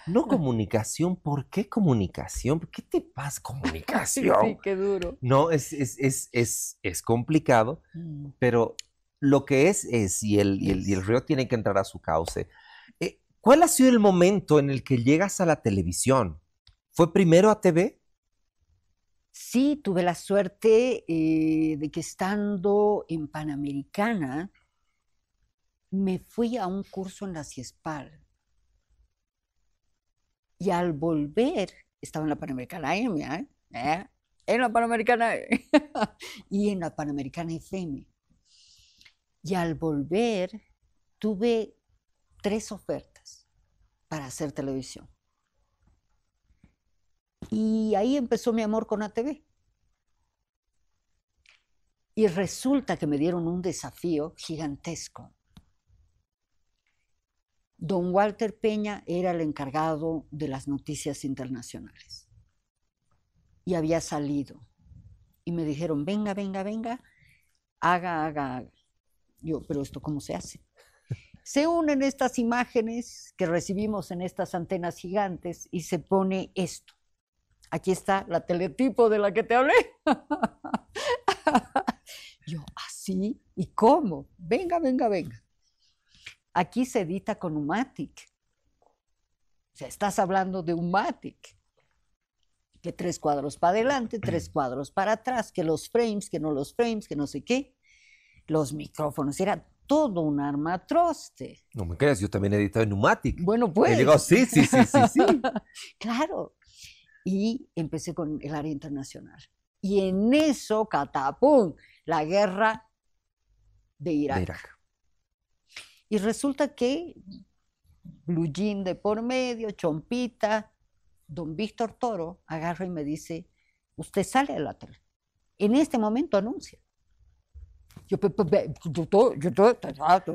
no comunicación, ¿por qué comunicación? ¿Qué te pasa comunicación? sí, qué duro. No, es, es, es, complicado, mm. pero lo que es es y el, río tiene que entrar a su cauce. Eh, ¿Cuál ha sido el momento en el que llegas a la televisión? ¿Fue primero a TV? Sí, tuve la suerte eh, de que estando en Panamericana, me fui a un curso en la CIESPAL. Y al volver, estaba en la Panamericana AM, ¿eh? ¿Eh? En la Panamericana y en la Panamericana FM. Y al volver, tuve tres ofertas para hacer televisión. Y ahí empezó mi amor con ATV Y resulta que me dieron un desafío gigantesco Don Walter Peña era el encargado de las noticias internacionales. Y había salido. Y me dijeron, venga, venga, venga, haga, haga, haga. Yo, pero esto cómo se hace. Se unen estas imágenes que recibimos en estas antenas gigantes y se pone esto. Aquí está la teletipo de la que te hablé. Yo, así ¿Ah, y cómo. Venga, venga, venga. Aquí se edita con Umatic. O sea, estás hablando de Umatic. Que tres cuadros para adelante, tres cuadros para atrás, que los frames, que no los frames, que no sé qué. Los micrófonos, era todo un arma troste. No me creas, yo también he editado en Umatic. Bueno, pues. He digo, sí, sí, sí, sí, sí. claro. Y empecé con el área internacional. Y en eso, catapum, la guerra De Irak. Y resulta que blue jean de por medio, chompita, don Víctor Toro agarra y me dice, usted sale a la tele. En este momento anuncia. Yo, yo, yo,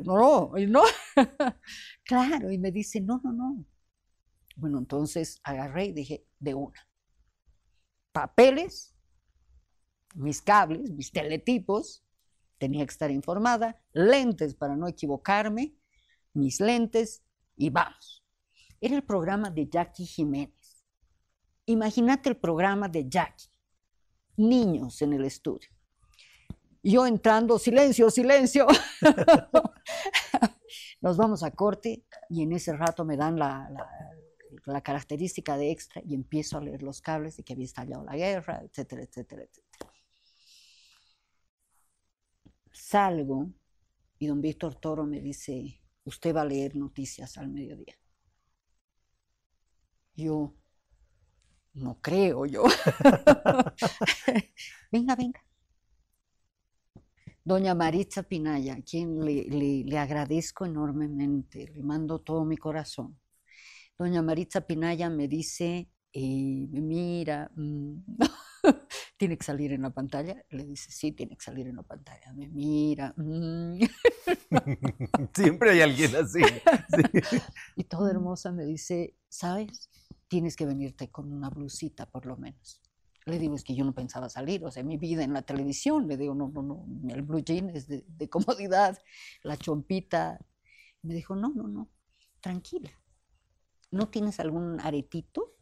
no, no, no. claro, y me dice, no, no, no. Bueno, entonces agarré y dije, de una. Papeles, mis cables, mis teletipos, tenía que estar informada, lentes para no equivocarme, mis lentes y vamos. Era el programa de Jackie Jiménez. Imagínate el programa de Jackie, niños en el estudio. Yo entrando, silencio, silencio. Nos vamos a corte y en ese rato me dan la, característica de extra y empiezo a leer los cables de que había estallado la guerra, etcétera, etcétera, etcétera. Salgo y don Víctor Toro me dice, usted va a leer noticias al mediodía. Yo, no creo yo. venga, venga. Doña Maritza Pinaya, a quien le, agradezco enormemente, le mando todo mi corazón. Doña Maritza Pinaya me dice, me eh, mira, mm, ¿tiene que salir en la pantalla? Le dice, sí, tiene que salir en la pantalla. Me mira. Mm. Siempre hay alguien así. Y toda hermosa me dice, ¿sabes? Tienes que venirte con una blusita por lo menos. Le digo, es que yo no pensaba salir, o sea, mi vida en la televisión. Le digo, no, no, no, el blue jean es de, comodidad, la chompita. Me dijo, no, no, no, tranquila. ¿No tienes algún aretito?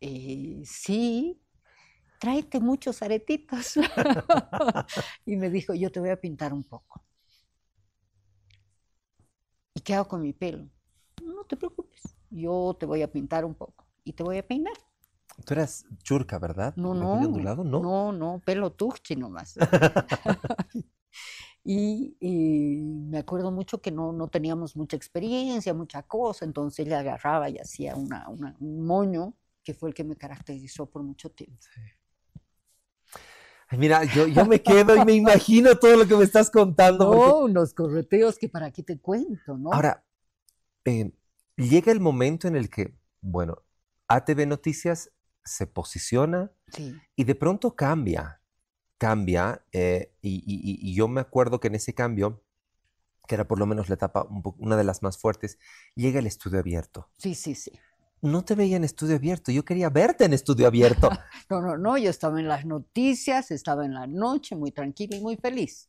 Eh, sí, tráete muchos aretitos. y me dijo, yo te voy a pintar un poco. ¿Y qué hago con mi pelo? No te preocupes, yo te voy a pintar un poco y te voy a peinar. Tú eras churca, ¿verdad? No, no. Ondulado? No, no, no pelo tuchi nomás. y, me acuerdo mucho que no, no, teníamos mucha experiencia, mucha cosa, entonces le agarraba y hacía un moño, que fue el que me caracterizó por mucho tiempo. Sí. Mira, yo, yo me quedo y me imagino todo lo que me estás contando. Oh, unos correteos que para qué te cuento, ¿no? Ahora, em, llega el momento en el que, bueno, ATV Noticias se posiciona y de pronto cambia, cambia, eh, y, yo me acuerdo que en ese cambio, que era por lo menos la etapa, una de las más fuertes, llega el estudio abierto. Sí, sí, sí no te veía en estudio abierto, yo quería verte en estudio abierto. no, no, no, yo estaba en las noticias, estaba en la noche, muy tranquila y muy feliz.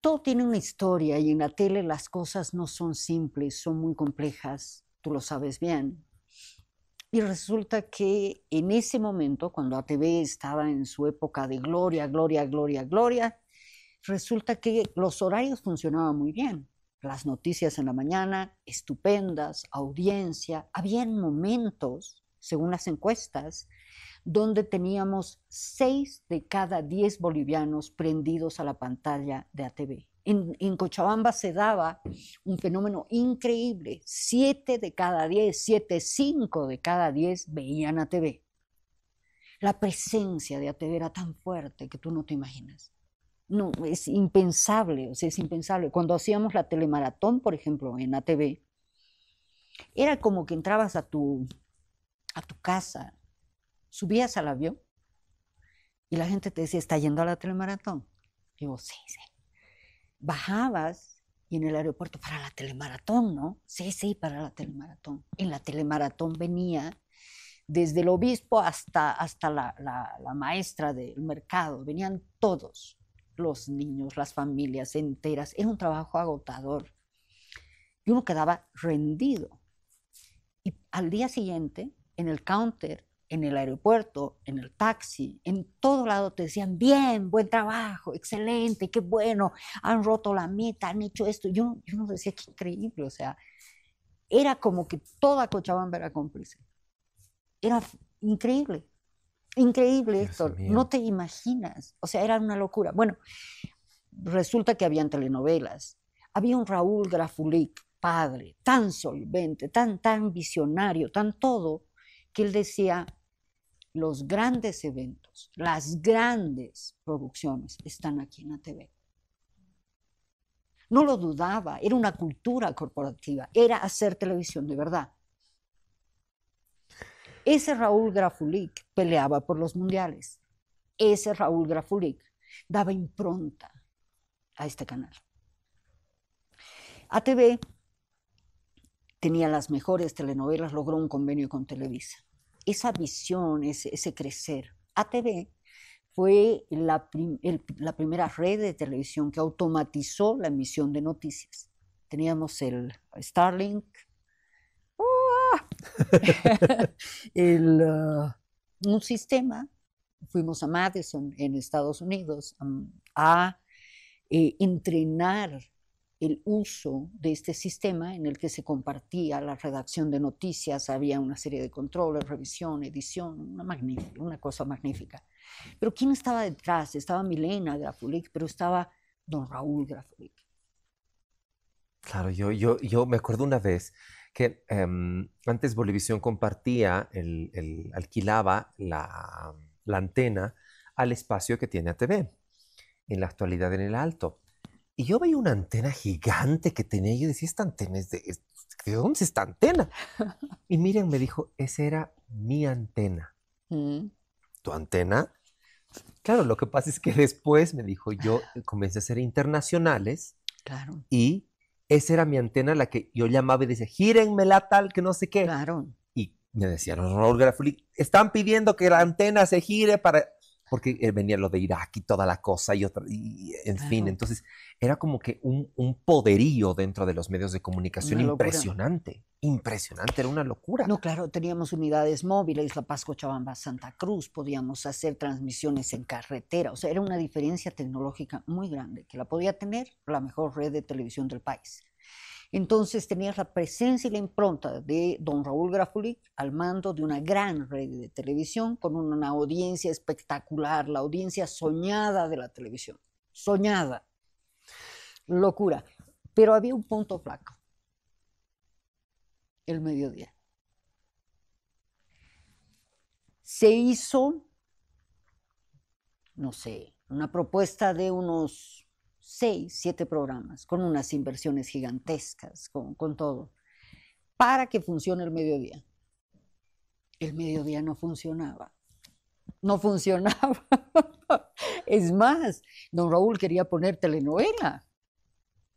Todo tiene una historia y en la tele las cosas no son simples, son muy complejas, tú lo sabes bien. Y resulta que en ese momento, cuando ATV estaba en su época de gloria, gloria, gloria, gloria, resulta que los horarios funcionaban muy bien las noticias en la mañana, estupendas, audiencia. Habían momentos, según las encuestas, donde teníamos seis de cada diez bolivianos prendidos a la pantalla de ATV. En, Cochabamba se daba un fenómeno increíble. Siete de cada diez, siete, cinco de cada diez veían ATV. La presencia de ATV era tan fuerte que tú no te imaginas no, es impensable, o sea, es impensable. Cuando hacíamos la telemaratón, por ejemplo, en ATV, era como que entrabas a tu, a tu casa, subías al avión y la gente te decía, ¿está yendo a la telemaratón? Y sí, sí. Bajabas y en el aeropuerto, para la telemaratón, ¿no? Sí, sí, para la telemaratón. En la telemaratón venía desde el obispo hasta, hasta la, la maestra del mercado, venían todos los niños, las familias enteras. Es un trabajo agotador. Y uno quedaba rendido. Y al día siguiente, en el counter, en el aeropuerto, en el taxi, en todo lado te decían, bien, buen trabajo, excelente, qué bueno, han roto la meta, han hecho esto. Yo, uno decía, qué increíble, o sea, era como que toda Cochabamba era cómplice. Era increíble. Increíble esto, no te imaginas. O sea, era una locura. Bueno, resulta que habían telenovelas. Había un Raúl Grafulic, padre, tan solvente, tan, tan visionario, tan todo, que él decía, los grandes eventos, las grandes producciones están aquí en la TV. No lo dudaba, era una cultura corporativa, era hacer televisión de verdad. Ese Raúl Grafulic peleaba por los mundiales. Ese Raúl Grafulic daba impronta a este canal. ATV tenía las mejores telenovelas, logró un convenio con Televisa. Esa visión, ese, crecer. ATV fue la, primera red de televisión que automatizó la emisión de noticias. Teníamos el Starlink, Uh, un sistema, fuimos a Madison en Estados Unidos um, a eh, entrenar el uso de este sistema en el que se compartía la redacción de noticias, había una serie de controles, revisión, edición, una, magnífica, una cosa magnífica. Pero ¿quién estaba detrás? Estaba Milena Grafulik, pero estaba don Raúl Grafulik. Claro, yo, yo, yo me acuerdo una vez que em, antes Bolivisión compartía, el, alquilaba la, antena al espacio que tiene ATV, en la actualidad en el Alto. Y yo veía una antena gigante que tenía y yo decía, esta antena es de, ¿de dónde es esta antena? Y miren, me dijo, esa era mi antena. Mm. ¿Tu antena? Claro, lo que pasa es que después me dijo, yo comencé a hacer internacionales claro. y esa era mi antena la que yo llamaba y decía, gírenmela tal, que no sé qué. Claro. Y me decían, Raúl están pidiendo que la antena se gire para porque eh, venía lo de Irak y toda la cosa y otra, y, en fin, entonces era como que un, un, poderío dentro de los medios de comunicación impresionante, impresionante, era una locura. No, claro, teníamos unidades móviles, La Paz, Cochabamba, Santa Cruz, podíamos hacer transmisiones en carretera, o sea, era una diferencia tecnológica muy grande que la podía tener la mejor red de televisión del país. Entonces tenías la presencia y la impronta de don Raúl Grafulic al mando de una gran red de televisión con una audiencia espectacular, la audiencia soñada de la televisión, soñada, locura. Pero había un punto flaco, el mediodía. Se hizo, no sé, una propuesta de unos seis, siete programas, con unas inversiones gigantescas, con, con todo, para que funcione el mediodía. El mediodía no funcionaba. No funcionaba. es más, don Raúl quería poner telenovela.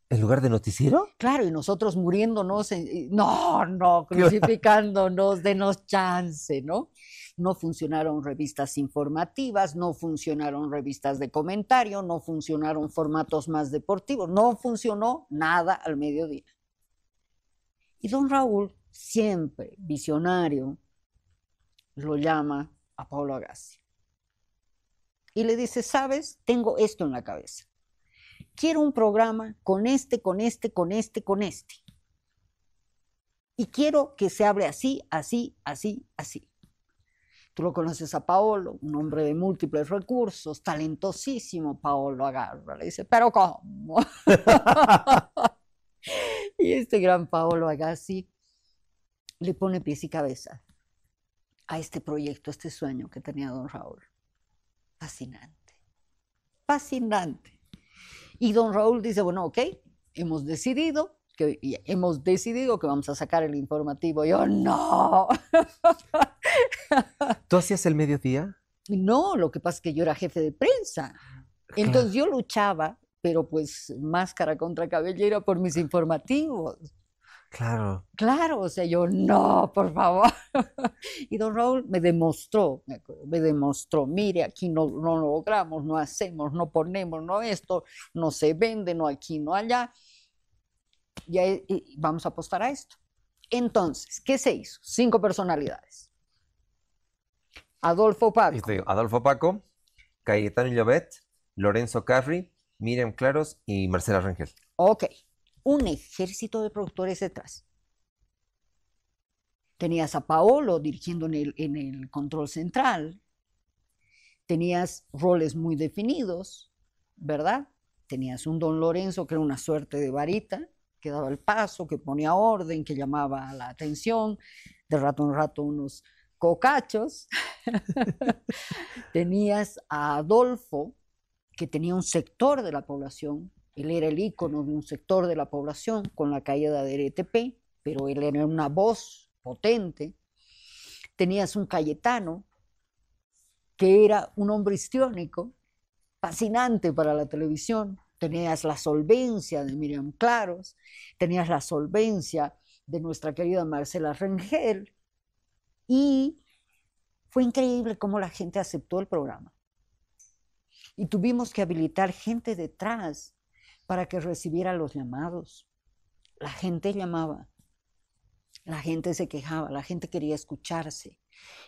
¿En lugar de noticiero? Claro, y nosotros muriéndonos, no, no, crucificándonos, denos chance, ¿no? no funcionaron revistas informativas, no funcionaron revistas de comentario, no funcionaron formatos más deportivos, no funcionó nada al mediodía. Y don Raúl, siempre visionario, lo llama a Pablo Agassi y le dice, sabes, tengo esto en la cabeza. Quiero un programa con este, con este, con este, con este. Y quiero que se hable así, así, así, así. Tú lo conoces a Paolo, un hombre de múltiples recursos, talentosísimo. Paolo agarra, le dice, pero ¿cómo? y este gran Paolo Agassi le pone pies y cabeza a este proyecto, a este sueño que tenía don Raúl. Fascinante, fascinante. Y don Raúl dice, bueno, ok, hemos decidido que hemos decidido que vamos a sacar el informativo. Yo no. ¿Tú hacías el mediodía? No, lo que pasa es que yo era jefe de prensa. Ah, Entonces yo luchaba, pero pues máscara contra cabellera por mis informativos. Claro. Claro, o sea, yo no, por favor. y don Raúl me demostró, me demostró, mire, aquí no, no logramos, no hacemos, no ponemos, no esto, no se vende, no aquí, no allá. Y, vamos a apostar a esto. Entonces, ¿qué se hizo? Cinco personalidades. Adolfo Paco. Adolfo Paco, Cayetano Llobet, Lorenzo Carri, Miriam Claros y Marcela Rangel. Ok, un ejército de productores detrás. Tenías a Paolo dirigiendo el, en el control central, tenías roles muy definidos, ¿verdad? Tenías un don Lorenzo que era una suerte de varita, que daba el paso, que ponía orden, que llamaba la atención, de rato en rato unos cocachos, tenías a Adolfo, que tenía un sector de la población, él era el ícono de un sector de la población con la caída del ETP, pero él era una voz potente. Tenías un Cayetano, que era un hombre histriónico, fascinante para la televisión. Tenías la solvencia de Miriam Claros, tenías la solvencia de nuestra querida Marcela Rengel, y fue increíble cómo la gente aceptó el programa. Y tuvimos que habilitar gente detrás para que recibiera los llamados. La gente llamaba, la gente se quejaba, la gente quería escucharse.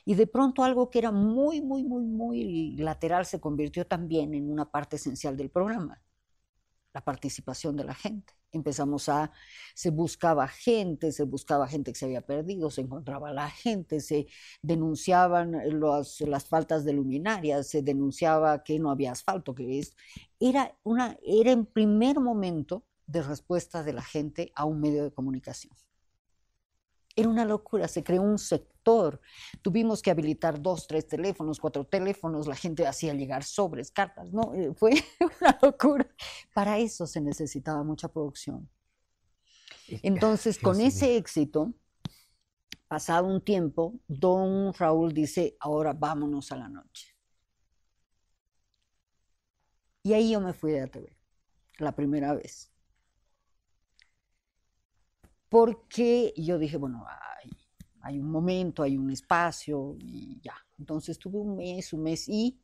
Y de pronto algo que era muy, muy, muy, muy lateral se convirtió también en una parte esencial del programa, la participación de la gente empezamos a, se buscaba gente, se buscaba gente que se había perdido, se encontraba la gente, se denunciaban las faltas de luminarias, se denunciaba que no había asfalto, que esto era, una, era en primer momento de respuesta de la gente a un medio de comunicación. Era una locura, se creó un sector. Tuvimos que habilitar dos, tres teléfonos, cuatro teléfonos, la gente hacía llegar sobres, cartas, ¿no? Eh, fue una locura. Para eso se necesitaba mucha producción. Entonces, con ese éxito, pasado un tiempo, don Raúl dice, ahora vámonos a la noche. Y ahí yo me fui de ATV, la primera vez porque yo dije, bueno, hay, un momento, hay un espacio y ya. Entonces tuve un mes, un mes y,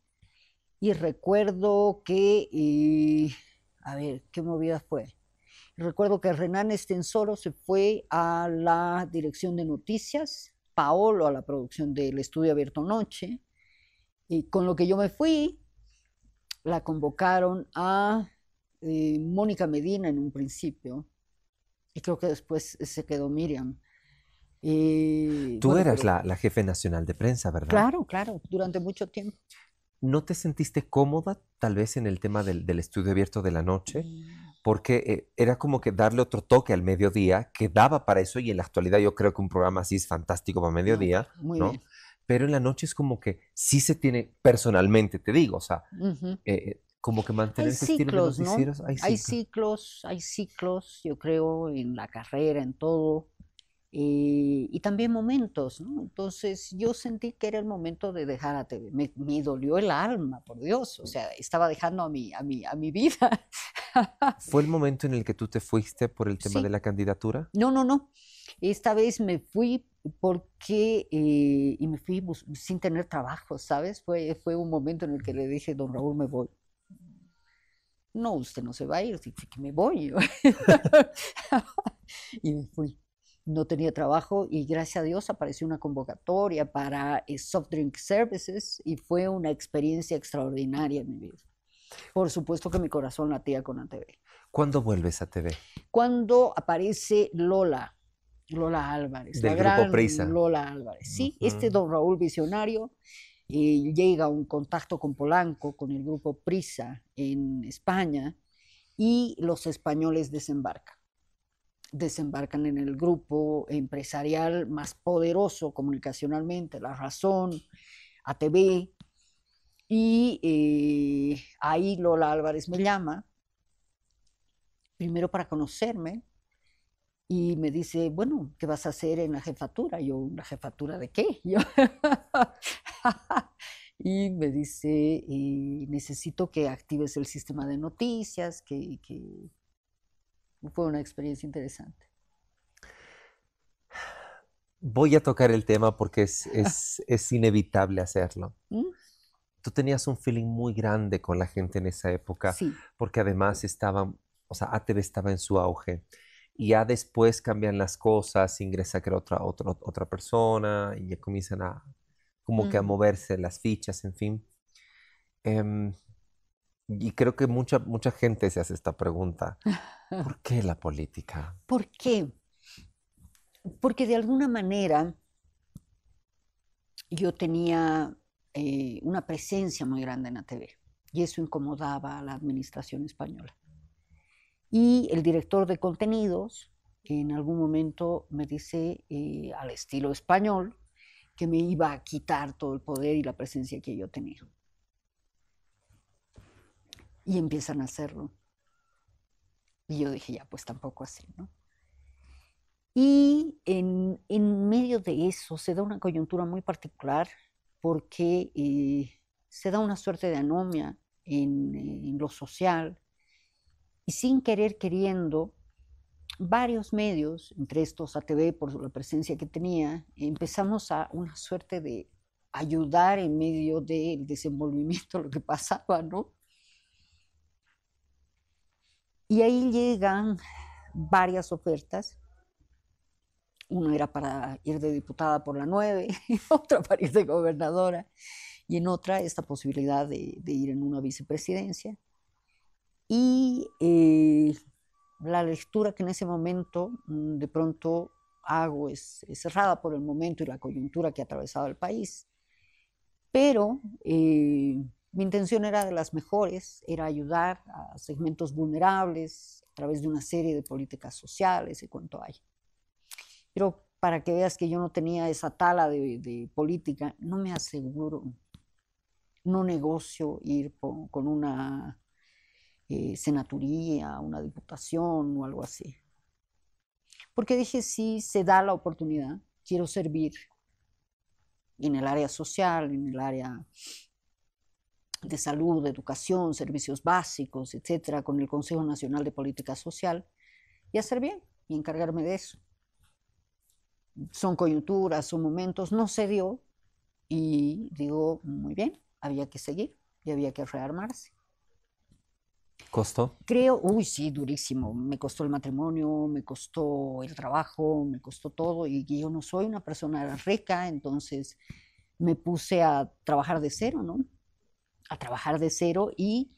y recuerdo que, eh, a ver, ¿qué movida fue? Recuerdo que Renan Estensoro se fue a la dirección de noticias, Paolo a la producción del Estudio Abierto Noche, y con lo que yo me fui, la convocaron a eh, Mónica Medina en un principio, y creo que después eh, se quedó Miriam. Y, Tú eras la, jefe nacional de prensa, ¿verdad? Claro, claro, durante mucho tiempo. ¿No te sentiste cómoda tal vez en el tema del, estudio abierto de la noche? Mm. Porque eh, era como que darle otro toque al mediodía, que daba para eso y en la actualidad yo creo que un programa así es fantástico para mediodía, ¿no? Pero en la noche es como que sí se tiene, personalmente te digo, o sea, como que mantener hay ciclos, los ¿no? hay, ciclos. hay ciclos, yo creo, en la carrera, en todo, eh, y también momentos, ¿no? Entonces yo sentí que era el momento de dejar a TV, me, me dolió el alma, por Dios, o sea, estaba dejando a mi, a mi, a mi vida. ¿Fue el momento en el que tú te fuiste por el tema de la candidatura? No, no, no, esta vez me fui porque eh, y me fui sin tener trabajo, ¿sabes? Fue, fue un momento en el que le dije, don Raúl, me voy no, usted no se va a ir, que me voy. y me fui. No tenía trabajo y gracias a Dios apareció una convocatoria para eh, Soft Drink Services y fue una experiencia extraordinaria en mi vida. Por supuesto que mi corazón latía con ATV. ¿Cuándo vuelves a TV? Cuando aparece Lola, Lola Álvarez. Del la gran Lola Álvarez. Sí, este don Raúl Visionario eh, llega un contacto con Polanco, con el grupo Prisa en España, y los españoles desembarcan. Desembarcan en el grupo empresarial más poderoso comunicacionalmente, La Razón, ATV, y eh, ahí Lola Álvarez me llama, primero para conocerme, y me dice, bueno, ¿qué vas a hacer en la jefatura? Yo, ¿la jefatura de qué? Yo, y me dice, eh, necesito que actives el sistema de noticias, que, fue una experiencia interesante. Voy a tocar el tema porque es, es, es inevitable hacerlo. ¿Mm? Tú tenías un feeling muy grande con la gente en esa época, porque además estaba, o sea, ATV estaba en su auge. Y ya después cambian las cosas, ingresa que otra, otra, otra persona y ya comienzan a, como que a mm. moverse, las fichas, en fin. Em, y creo que mucha, mucha gente se hace esta pregunta. ¿Por qué la política? ¿Por qué? Porque de alguna manera yo tenía eh, una presencia muy grande en la TV y eso incomodaba a la administración española. Y el director de contenidos en algún momento me dice, eh, al estilo español, que me iba a quitar todo el poder y la presencia que yo tenía. Y empiezan a hacerlo. Y yo dije, ya, pues tampoco así, ¿no? Y en, medio de eso se da una coyuntura muy particular porque eh, se da una suerte de anomia en eh, lo social y sin querer queriendo varios medios, entre estos ATV por la presencia que tenía, empezamos a una suerte de ayudar en medio del desenvolvimiento lo que pasaba, ¿no? Y ahí llegan varias ofertas. Una era para ir de diputada por la 9, otra para ir de gobernadora, y en otra esta posibilidad de, ir en una vicepresidencia. Y eh, la lectura que en ese momento mm, de pronto hago es, cerrada por el momento y la coyuntura que ha atravesado el país. Pero eh, mi intención era de las mejores, era ayudar a segmentos vulnerables a través de una serie de políticas sociales y cuanto hay. Pero para que veas que yo no tenía esa tala de, política, no me aseguro, no negocio ir con una eh, senaturía, una diputación o algo así. Porque dije, si se da la oportunidad, quiero servir en el área social, en el área de salud, de educación, servicios básicos, etcétera, con el Consejo Nacional de Política Social, y hacer bien y encargarme de eso. Son coyunturas, son momentos, no se dio, y digo, muy bien, había que seguir y había que rearmarse. ¿Costó? Creo, uy, sí, durísimo. Me costó el matrimonio, me costó el trabajo, me costó todo. Y yo no soy una persona rica, entonces me puse a trabajar de cero, ¿no? A trabajar de cero y,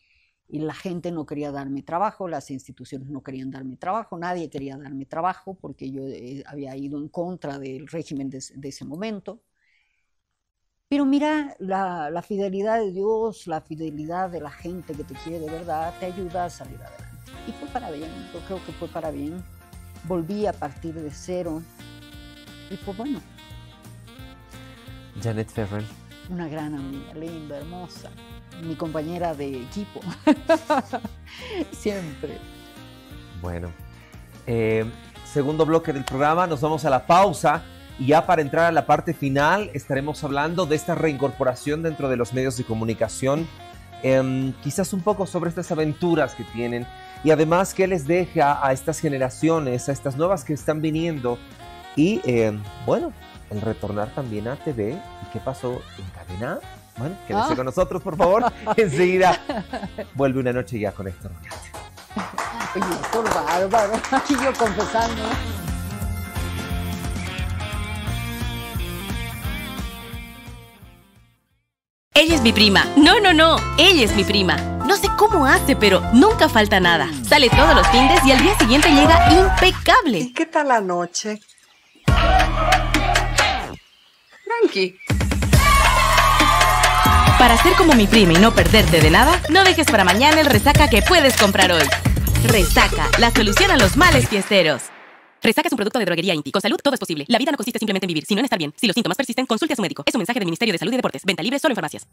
la gente no quería darme trabajo, las instituciones no querían darme trabajo, nadie quería darme trabajo porque yo eh, había ido en contra del régimen de ese momento. Pero mira, la, fidelidad de Dios, la fidelidad de la gente que te quiere de verdad, te ayuda a salir adelante. Y fue para bien, yo creo que fue para bien. Volví a partir de cero y fue pues bueno. Janet Ferrell. Una gran amiga, linda, hermosa. Mi compañera de equipo. Siempre. Bueno. Eh, segundo bloque del programa, nos vamos a la pausa. Y ya para entrar a la parte final, estaremos hablando de esta reincorporación dentro de los medios de comunicación, em, quizás un poco sobre estas aventuras que tienen y además qué les deja a estas generaciones, a estas nuevas que están viniendo y em, bueno, el retornar también a TV y qué pasó en cadena. Bueno, quédense ah. con nosotros, por favor. Enseguida vuelve una noche ya con esto. Oye, por bárbaro. Aquí yo confesando. Ella es mi prima. No, no, no. Ella es mi prima. No sé cómo hace, pero nunca falta nada. Sale todos los fines y al día siguiente llega impecable. ¿Y qué tal la noche? Tranqui. Para ser como mi prima y no perderte de nada, no dejes para mañana el resaca que puedes comprar hoy. Resaca, la solución a los males fiesteros. Resaca es un producto de droguería Inti. salud todo es posible. La vida no consiste simplemente en vivir, sino no estar bien. Si los síntomas persisten, consulte a su médico. Es un mensaje del Ministerio de Salud y Deportes. Venta libre solo en farmacias.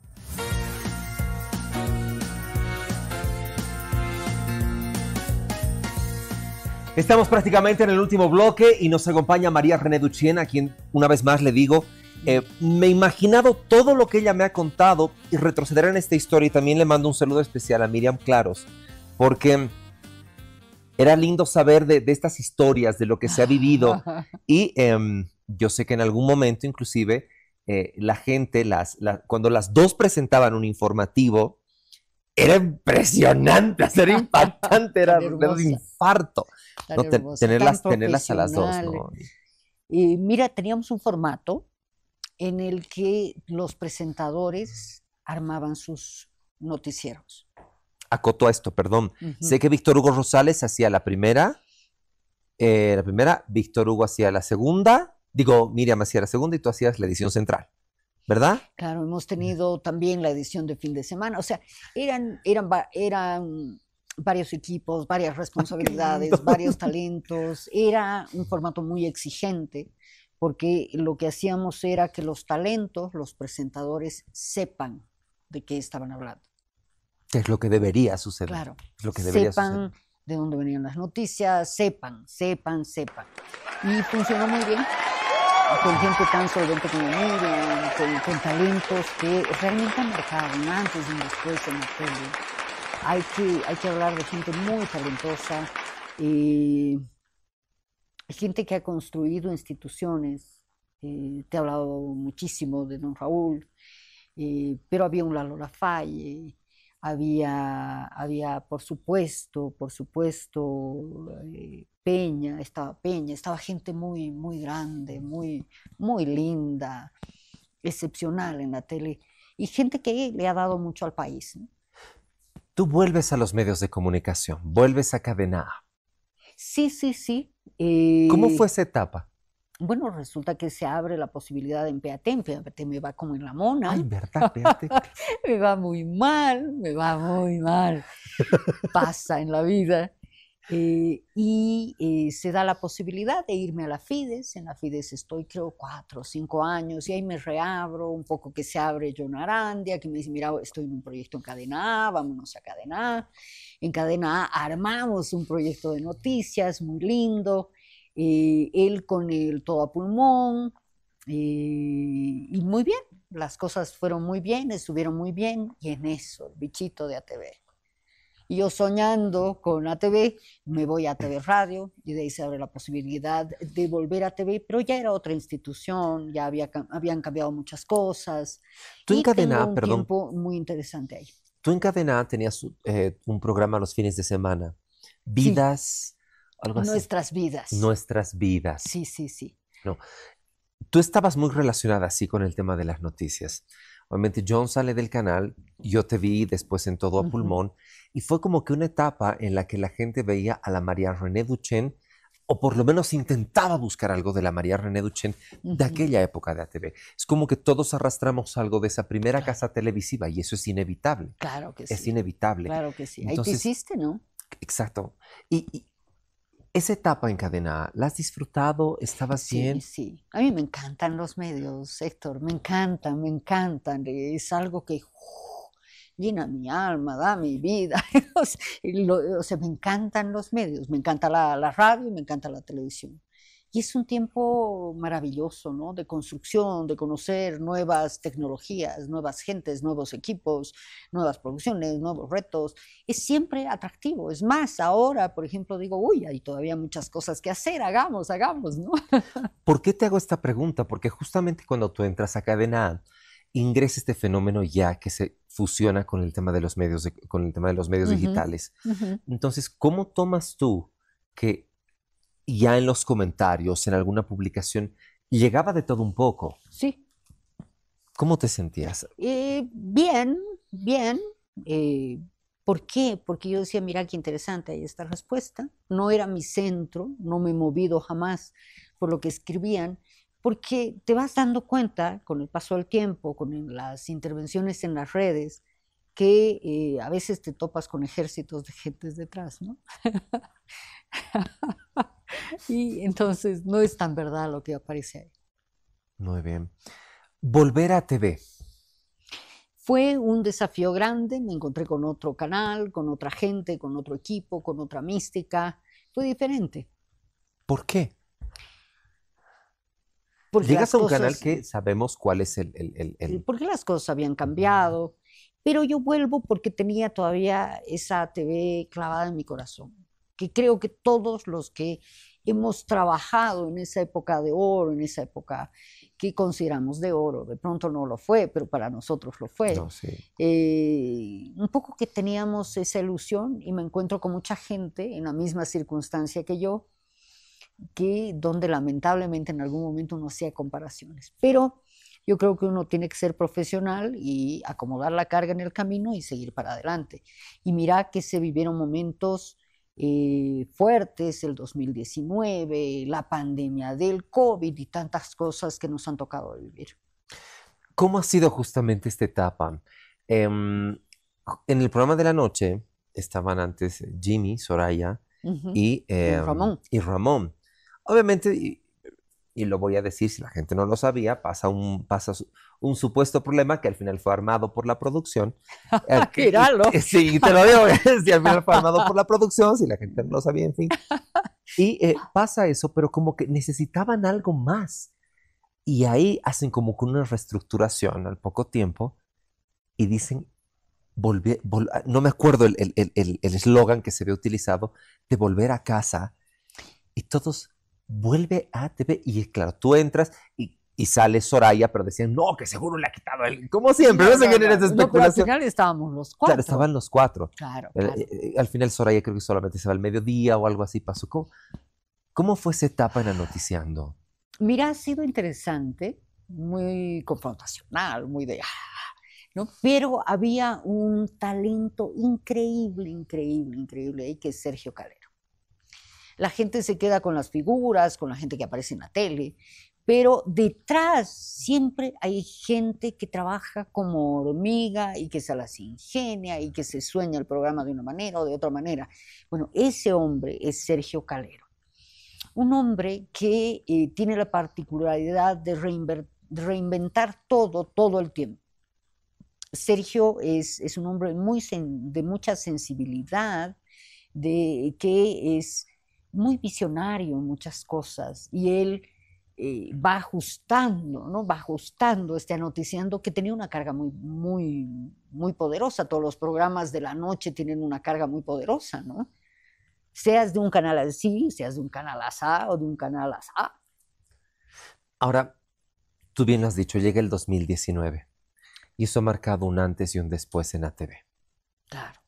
Estamos prácticamente en el último bloque y nos acompaña María René Duchien, a quien una vez más le digo, eh, me he imaginado todo lo que ella me ha contado y retroceder en esta historia y también le mando un saludo especial a Miriam Claros, porque era lindo saber de, estas historias, de lo que se ha vivido. Y em, yo sé que en algún momento, inclusive, eh, la gente, las, cuando las dos presentaban un informativo, era impresionante, era impactante, era, un infarto. tenerlas, a las dos. ¿no? mira, teníamos un formato en el que los presentadores armaban sus noticieros acotó a esto, perdón. Sé que Víctor Hugo Rosales hacía la primera, eh, la primera, Víctor Hugo hacía la segunda, digo, Miriam hacía la segunda y tú hacías la edición central. ¿Verdad? Claro, hemos tenido también la edición de fin de semana. O sea, eran, eran, eran varios equipos, varias responsabilidades, varios talentos. Era un formato muy exigente porque lo que hacíamos era que los talentos, los presentadores, sepan de qué estaban hablando. Que es lo que debería suceder. Claro. Es lo que debería sepan de dónde venían las noticias, sepan, sepan, sepan. Y funcionó muy bien. Con gente tan solvente como Miriam, con, con talentos que realmente han dejado un antes y un después en la tele. Hay que, hay que hablar de gente muy talentosa, y eh, gente que ha construido instituciones. Eh, te he hablado muchísimo de don Raúl, eh, pero había un Lalo Lafalle, había, por supuesto, por supuesto, eh, Peña, estaba Peña, estaba gente muy, muy grande, muy, muy linda, excepcional en la tele, y gente que le ha dado mucho al país. Tú vuelves a los medios de comunicación, vuelves a Cadena Sí, sí, sí. ¿Cómo fue eh, esa etapa? bueno, resulta que se abre la posibilidad en empeate, empeate, me va como en la mona. Ay, verdad, me va muy mal, me va muy mal. Pasa en la vida. Eh, y eh, se da la posibilidad de irme a la FIDES. En la FIDES estoy, creo, cuatro o cinco años y ahí me reabro un poco que se abre en Arandia, que me dice, mira, estoy en un proyecto en cadena A, vámonos a cadena A. En cadena A armamos un proyecto de noticias muy lindo. Eh, él con el todo a pulmón, eh, y muy bien, las cosas fueron muy bien, estuvieron muy bien, y en eso, el bichito de ATV. Y yo soñando con ATV, me voy a ATV Radio, y de ahí se abre la posibilidad de volver a ATV, pero ya era otra institución, ya había, habían cambiado muchas cosas. Tú y encadená, perdón, muy interesante ahí. Tú en cadena tenías eh, un programa los fines de semana, Vidas... Nuestras vidas. Nuestras vidas. Sí, sí, sí. No. Tú estabas muy relacionada así con el tema de las noticias. Obviamente John sale del canal, yo te vi después en todo a pulmón, y fue como que una etapa en la que la gente veía a la María René Duchenne, o por lo menos intentaba buscar algo de la María René Duchenne de aquella época de ATV. Es como que todos arrastramos algo de esa primera casa televisiva, y eso es inevitable. Claro que sí. Es inevitable. Claro que sí. Entonces, Ahí hiciste, ¿no? Exacto. y, esa etapa en encadenada, ¿la has disfrutado? ¿Estabas bien? Sí, a mí me encantan los medios, Héctor, me encantan, me encantan. Es algo que ¡oh!, llena mi alma, da mi vida. o sea, me encantan los medios, me encanta la, la radio, me encanta la televisión. Y es un tiempo maravilloso, ¿no? De construcción, de conocer nuevas tecnologías, nuevas gentes, nuevos equipos, nuevas producciones, nuevos retos. Es siempre atractivo. Es más, ahora, por ejemplo, digo, uy, hay todavía muchas cosas que hacer, hagamos, hagamos, ¿no? ¿Por qué te hago esta pregunta? Porque justamente cuando tú entras a cadena ingresa este fenómeno ya que se fusiona con el tema de los medios, con el tema de los medios digitales. Entonces, ¿cómo tomas tú que ya en los comentarios, en alguna publicación, llegaba de todo un poco. Sí. ¿Cómo te sentías? Eh, bien, bien. Eh, ¿Por qué? Porque yo decía, mira qué interesante, ahí esta respuesta. No era mi centro, no me he movido jamás por lo que escribían, porque te vas dando cuenta con el paso del tiempo, con las intervenciones en las redes, que eh, a veces te topas con ejércitos de gentes detrás, ¿no? y entonces no es tan verdad lo que aparece ahí. Muy bien. Volver a TV. Fue un desafío grande, me encontré con otro canal, con otra gente, con otro equipo, con otra mística. Fue diferente. ¿Por qué? Porque Llegas a un canal que sabemos cuál es el, ¿Por el, Porque las cosas habían cambiado, pero yo vuelvo porque tenía todavía esa TV clavada en mi corazón, que creo que todos los que hemos trabajado en esa época de oro, en esa época que consideramos de oro, de pronto no lo fue, pero para nosotros lo fue. Eh, un poco que teníamos esa ilusión y me encuentro con mucha gente en la misma circunstancia que yo, que donde lamentablemente en algún momento no hacía comparaciones. Pero yo creo que uno tiene que ser profesional y acomodar la carga en el camino y seguir para adelante. Y mira que se vivieron momentos eh, fuertes, el 2019, la pandemia del COVID y tantas cosas que nos han tocado vivir. ¿Cómo ha sido justamente esta etapa? Em, en el programa de la noche estaban antes Jimmy, Soraya em, Ramón. Y Ramón. Obviamente y lo voy a decir si la gente no lo sabía, pasa un, pasa un supuesto problema que al final fue armado por la producción. Eh, que, sí, te lo digo, si al final fue armado por la producción, si la gente no lo sabía, en fin. Y eh, pasa eso, pero como que necesitaban algo más. Y ahí hacen como que una reestructuración al poco tiempo y dicen, ah, no me acuerdo el eslogan el, el, que se había utilizado, de volver a casa. Y todos vuelve a TV y claro, tú entras y, y sale Soraya, pero decían, no, que seguro le ha quitado él. Como siempre, no, sé quién era esa especulación. al final estábamos los cuatro. Claro, estaban los cuatro. Claro, eh, claro. Eh, al final Soraya creo que solamente se va al mediodía o algo así pasó. ¿Cómo, cómo fue esa etapa en Anoticiando? Mira, ha sido interesante, muy confrontacional, muy de... Ah", ¿no? Pero había un talento increíble, increíble, increíble ahí, que es Sergio Calero. La gente se queda con las figuras, con la gente que aparece en la tele, pero detrás siempre hay gente que trabaja como hormiga y que se las ingenia y que se sueña el programa de una manera o de otra manera. Bueno, ese hombre es Sergio Calero. Un hombre que eh, tiene la particularidad de, reinventar todo, todo el tiempo. Sergio es, un hombre muy de mucha sensibilidad, de, que es muy visionario en muchas cosas y él eh, va ajustando, ¿no? Va ajustando, este, anoticiando que tenía una carga muy, muy, muy poderosa. Todos los programas de la noche tienen una carga muy poderosa, ¿no? Seas de un canal así, seas de un canal azá o de un canal A. Ahora, tú bien lo has dicho, llega el 2019 y eso ha marcado un antes y un después en ATV. Claro.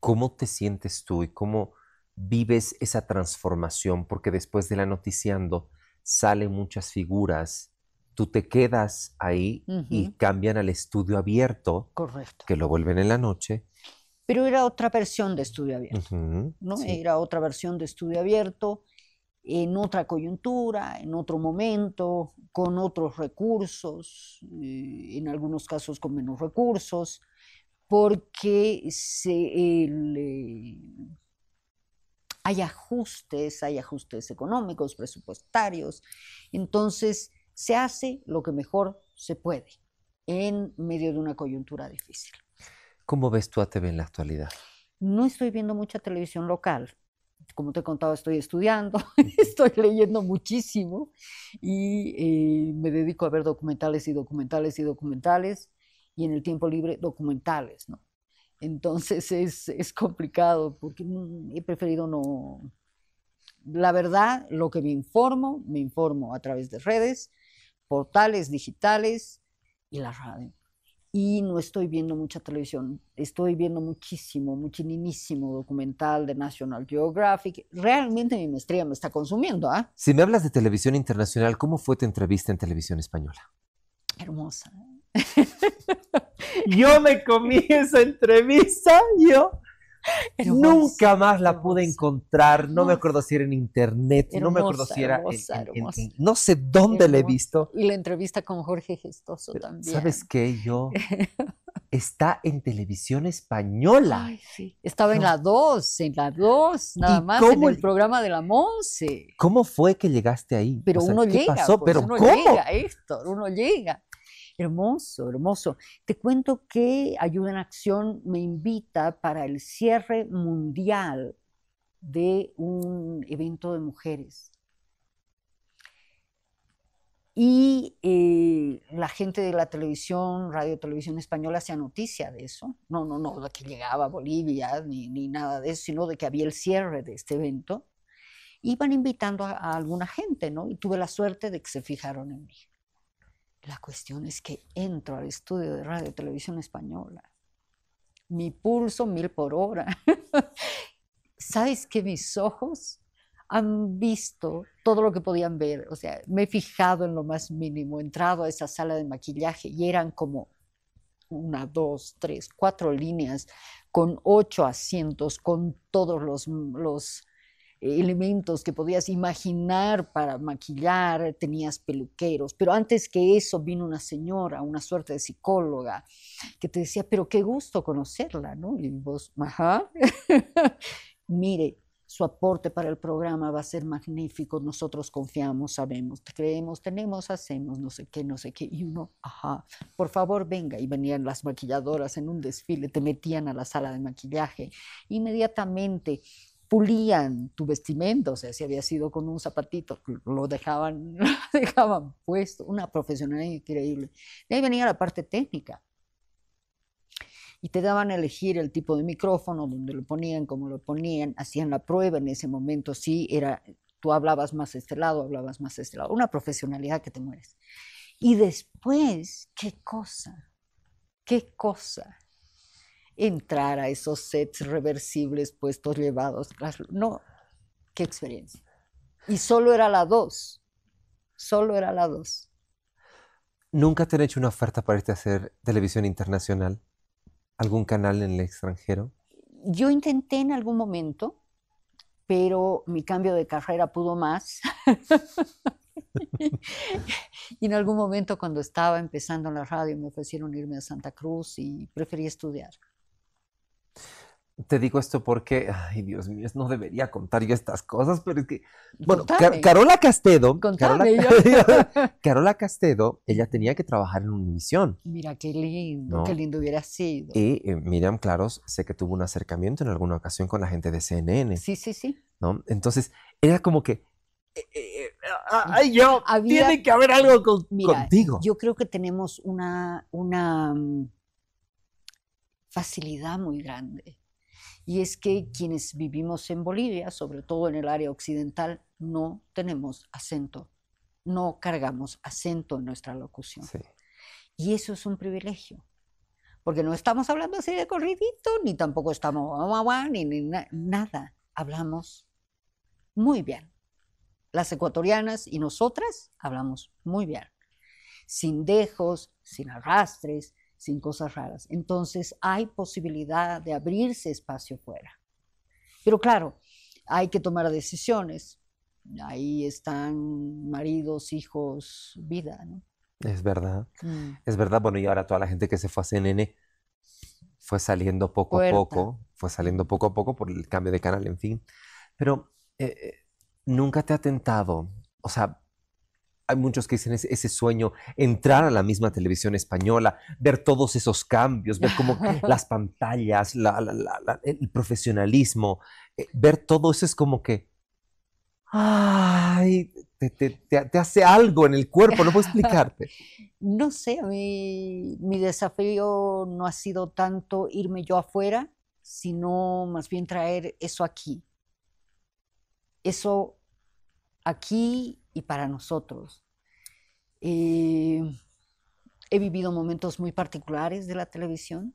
¿Cómo te sientes tú y cómo, vives esa transformación, porque después de la noticiando salen muchas figuras, tú te quedas ahí y cambian al estudio abierto, Correcto. que lo vuelven en la noche. Pero era otra versión de estudio abierto, ¿no? Era otra versión de estudio abierto, en otra coyuntura, en otro momento, con otros recursos, eh, en algunos casos con menos recursos, porque se, eh, hay ajustes, hay ajustes económicos, presupuestarios. Entonces, se hace lo que mejor se puede en medio de una coyuntura difícil. ¿Cómo ves tú a TV en la actualidad? No estoy viendo mucha televisión local. Como te he contado, estoy estudiando, estoy leyendo muchísimo y eh, me dedico a ver documentales y documentales y documentales y en el tiempo libre documentales, ¿no? Entonces es, complicado porque mm, he preferido no... La verdad, lo que me informo, me informo a través de redes, portales digitales y la radio. Y no estoy viendo mucha televisión, estoy viendo muchísimo, muchísimo documental de National Geographic. Realmente mi maestría me está consumiendo. ¿ah? Si me hablas de televisión internacional, ¿cómo fue tu entrevista en televisión española? Hermosa, yo me comí esa entrevista, yo nunca más la pude encontrar, no me acuerdo si era en internet, no me acuerdo si era en, no sé dónde la he visto. Y la entrevista con Jorge Gestoso también. ¿Sabes qué? Yo está en televisión española. Estaba en la 2, en la 2, nada más, en el, programa de la Monse. ¿Cómo fue que llegaste ahí? Pero uno llega, pues, Pero uno llega, Héctor, uno llega. Hermoso, hermoso. Te cuento que Ayuda en Acción me invita para el cierre mundial de un evento de mujeres. Y eh, la gente de la televisión, radio televisión española, hacía noticia de eso. No, no, no, de que llegaba a Bolivia, ni, nada de eso, sino de que había el cierre de este evento. Iban invitando a alguna gente, ¿no? Y tuve la suerte de que se fijaron en mí. La cuestión es que entro al estudio de radio y televisión española. Mi pulso mil por hora. ¿Sabes que mis ojos han visto todo lo que podían ver? O sea, me he fijado en lo más mínimo, he entrado a esa sala de maquillaje y eran como una, dos, tres, cuatro líneas con ocho asientos, con todos los e-, elementos que podías imaginar para maquillar, tenías peluqueros, pero antes que eso vino una señora, una suerte de psicóloga, que te decía, pero qué gusto conocerla, ¿no? Y vos, ajá, mire, su aporte para el programa va a ser magnífico, nosotros confiamos, sabemos, creemos, tenemos, hacemos, no sé qué, no sé qué, y uno, ajá, por favor venga, y venían las maquilladoras en un desfile, te metían a la sala de maquillaje, inmediatamente pulían tu vestimenta, o sea, si había sido con un zapatito, lo dejaban, dejaban puesto, una profesionalidad increíble. De ahí venía la parte técnica. Y te daban a elegir el tipo de micrófono, dónde lo ponían, cómo lo ponían, hacían la prueba en ese momento, sí, era, tú hablabas más este lado, hablabas más este lado, una profesionalidad que te mueres. Y después, qué cosa, qué cosa, entrar a esos sets reversibles puestos llevados. No, qué experiencia. Y solo era la dos, solo era la dos. ¿Nunca te han hecho una oferta para irte a hacer televisión internacional? ¿Algún canal en el extranjero? Yo intenté en algún momento, pero mi cambio de carrera pudo más. y en algún momento cuando estaba empezando en la radio me ofrecieron irme a Santa Cruz y preferí estudiar te digo esto porque, ay Dios mío, no debería contar yo estas cosas, pero es que, bueno, Carola Castedo, Carola, Carola, Castedo, ella tenía que trabajar en una misión. Mira qué lindo, qué lindo hubiera sido. Y eh, Miriam Claros, sé que tuvo un acercamiento en alguna ocasión con la gente de CNN. Sí, sí, sí. ¿no? Entonces, era como que, eh, eh, ay, yo, tiene que haber algo contigo. Yo creo que tenemos una, una mm, facilidad muy grande y es que quienes vivimos en Bolivia, sobre todo en el área occidental, no tenemos acento, no cargamos acento en nuestra locución. Y eso es un privilegio, porque no estamos hablando así de corridito, ni tampoco estamos ni, ni nada, hablamos muy bien. Las ecuatorianas y nosotras hablamos muy bien, sin dejos, sin arrastres, sin cosas raras. Entonces hay posibilidad de abrirse espacio fuera. Pero claro, hay que tomar decisiones. Ahí están maridos, hijos, vida, ¿no? Es verdad. Mm. Es verdad. Bueno, y ahora toda la gente que se fue a CNN fue saliendo poco a poco, fue saliendo poco a poco por el cambio de canal, en fin. Pero eh, eh, nunca te ha tentado, o sea, hay muchos que dicen ese, sueño, entrar a la misma televisión española, ver todos esos cambios, ver cómo las pantallas, el profesionalismo, eh, ver todo eso es como que, ay, te, te, te, hace algo en el cuerpo, no puedo explicarte. no sé, mi, mi desafío no ha sido tanto irme yo afuera, sino más bien traer eso aquí. Eso aquí y para nosotros. Eh, he vivido momentos muy particulares de la televisión.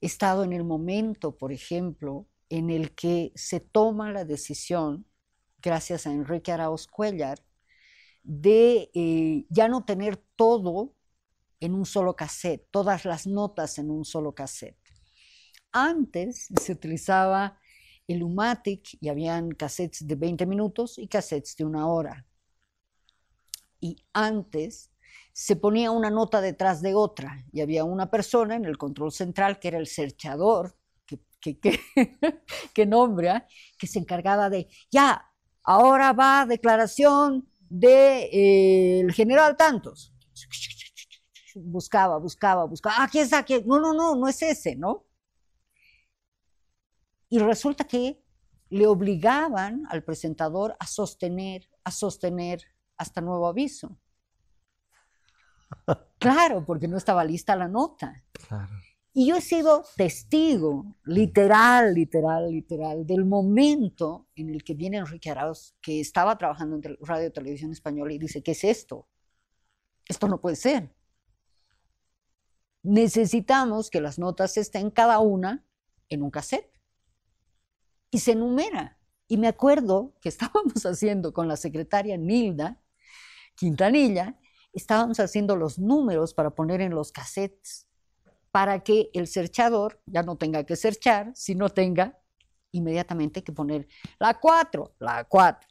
He estado en el momento, por ejemplo, en el que se toma la decisión, gracias a Enrique Arauz Cuellar, de eh, ya no tener todo en un solo cassette, todas las notas en un solo cassette. Antes se utilizaba el Umatic y habían cassettes de 20 minutos y cassettes de una hora. Y antes se ponía una nota detrás de otra y había una persona en el control central que era el cerchador, que, que, que, nombra, que se encargaba de, ya, ahora va declaración del de, eh, general Tantos. Buscaba, buscaba, buscaba. Ah, aquí está, aquí. No, no, no, no es ese, ¿no? Y resulta que le obligaban al presentador a sostener, a sostener hasta nuevo aviso. Claro, porque no estaba lista la nota. Y yo he sido testigo, literal, literal, literal, del momento en el que viene Enrique Arauz, que estaba trabajando en Radio Televisión Española, y dice, ¿qué es esto? Esto no puede ser. Necesitamos que las notas estén cada una en un cassette se enumera. Y me acuerdo que estábamos haciendo con la secretaria Nilda Quintanilla, estábamos haciendo los números para poner en los cassettes, para que el cerchador ya no tenga que cerchar, sino tenga inmediatamente que poner la 4, la 4.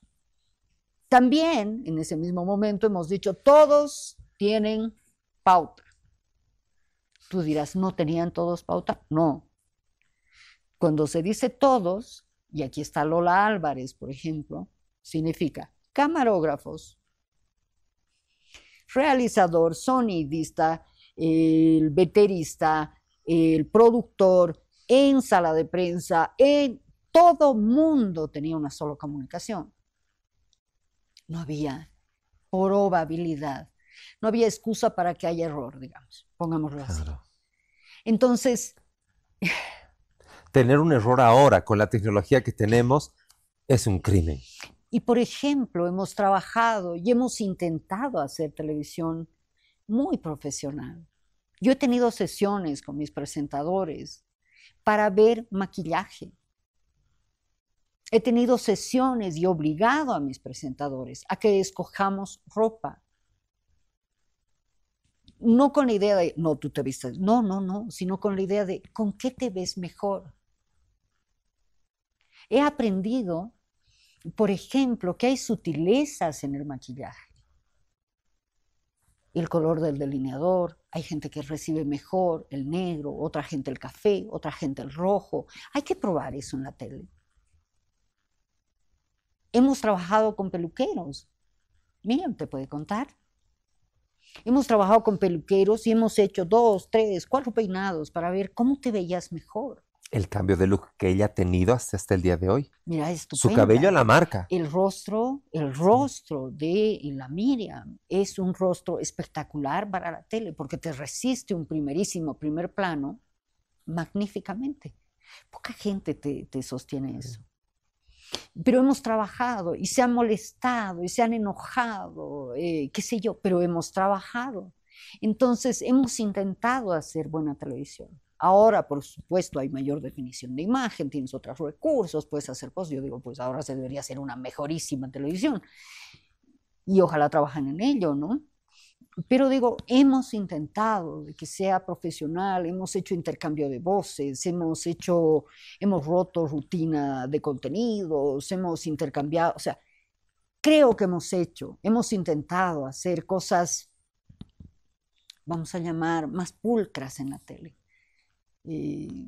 También en ese mismo momento hemos dicho, todos tienen pauta. Tú dirás, ¿no tenían todos pauta? No. Cuando se dice todos, y aquí está Lola Álvarez, por ejemplo, significa camarógrafos, realizador, sonidista, el veterista, el productor, en sala de prensa, en todo mundo tenía una sola comunicación. No había probabilidad, no había excusa para que haya error, digamos, pongámoslo así. Entonces, tener un error ahora con la tecnología que tenemos es un crimen. Y por ejemplo, hemos trabajado y hemos intentado hacer televisión muy profesional. Yo he tenido sesiones con mis presentadores para ver maquillaje. He tenido sesiones y obligado a mis presentadores a que escojamos ropa. No con la idea de, no, tú te vistes, no, no, no, sino con la idea de, ¿con qué te ves mejor? He aprendido, por ejemplo, que hay sutilezas en el maquillaje. El color del delineador, hay gente que recibe mejor el negro, otra gente el café, otra gente el rojo. Hay que probar eso en la tele. Hemos trabajado con peluqueros. Miren, te puede contar. Hemos trabajado con peluqueros y hemos hecho dos, tres, cuatro peinados para ver cómo te veías mejor el cambio de look que ella ha tenido hasta, el día de hoy. Mira, esto Su cabello a la marca. El rostro, el rostro de la Miriam es un rostro espectacular para la tele porque te resiste un primerísimo primer plano magníficamente. Poca gente te, sostiene eso. Pero hemos trabajado y se han molestado y se han enojado, eh, qué sé yo, pero hemos trabajado. Entonces hemos intentado hacer buena televisión Ahora, por supuesto, hay mayor definición de imagen, tienes otros recursos, puedes hacer cosas. Yo digo, pues ahora se debería hacer una mejorísima televisión. Y ojalá trabajen en ello, ¿no? Pero digo, hemos intentado que sea profesional, hemos hecho intercambio de voces, hemos hecho, hemos roto rutina de contenidos, hemos intercambiado, o sea, creo que hemos hecho, hemos intentado hacer cosas, vamos a llamar, más pulcras en la tele. Y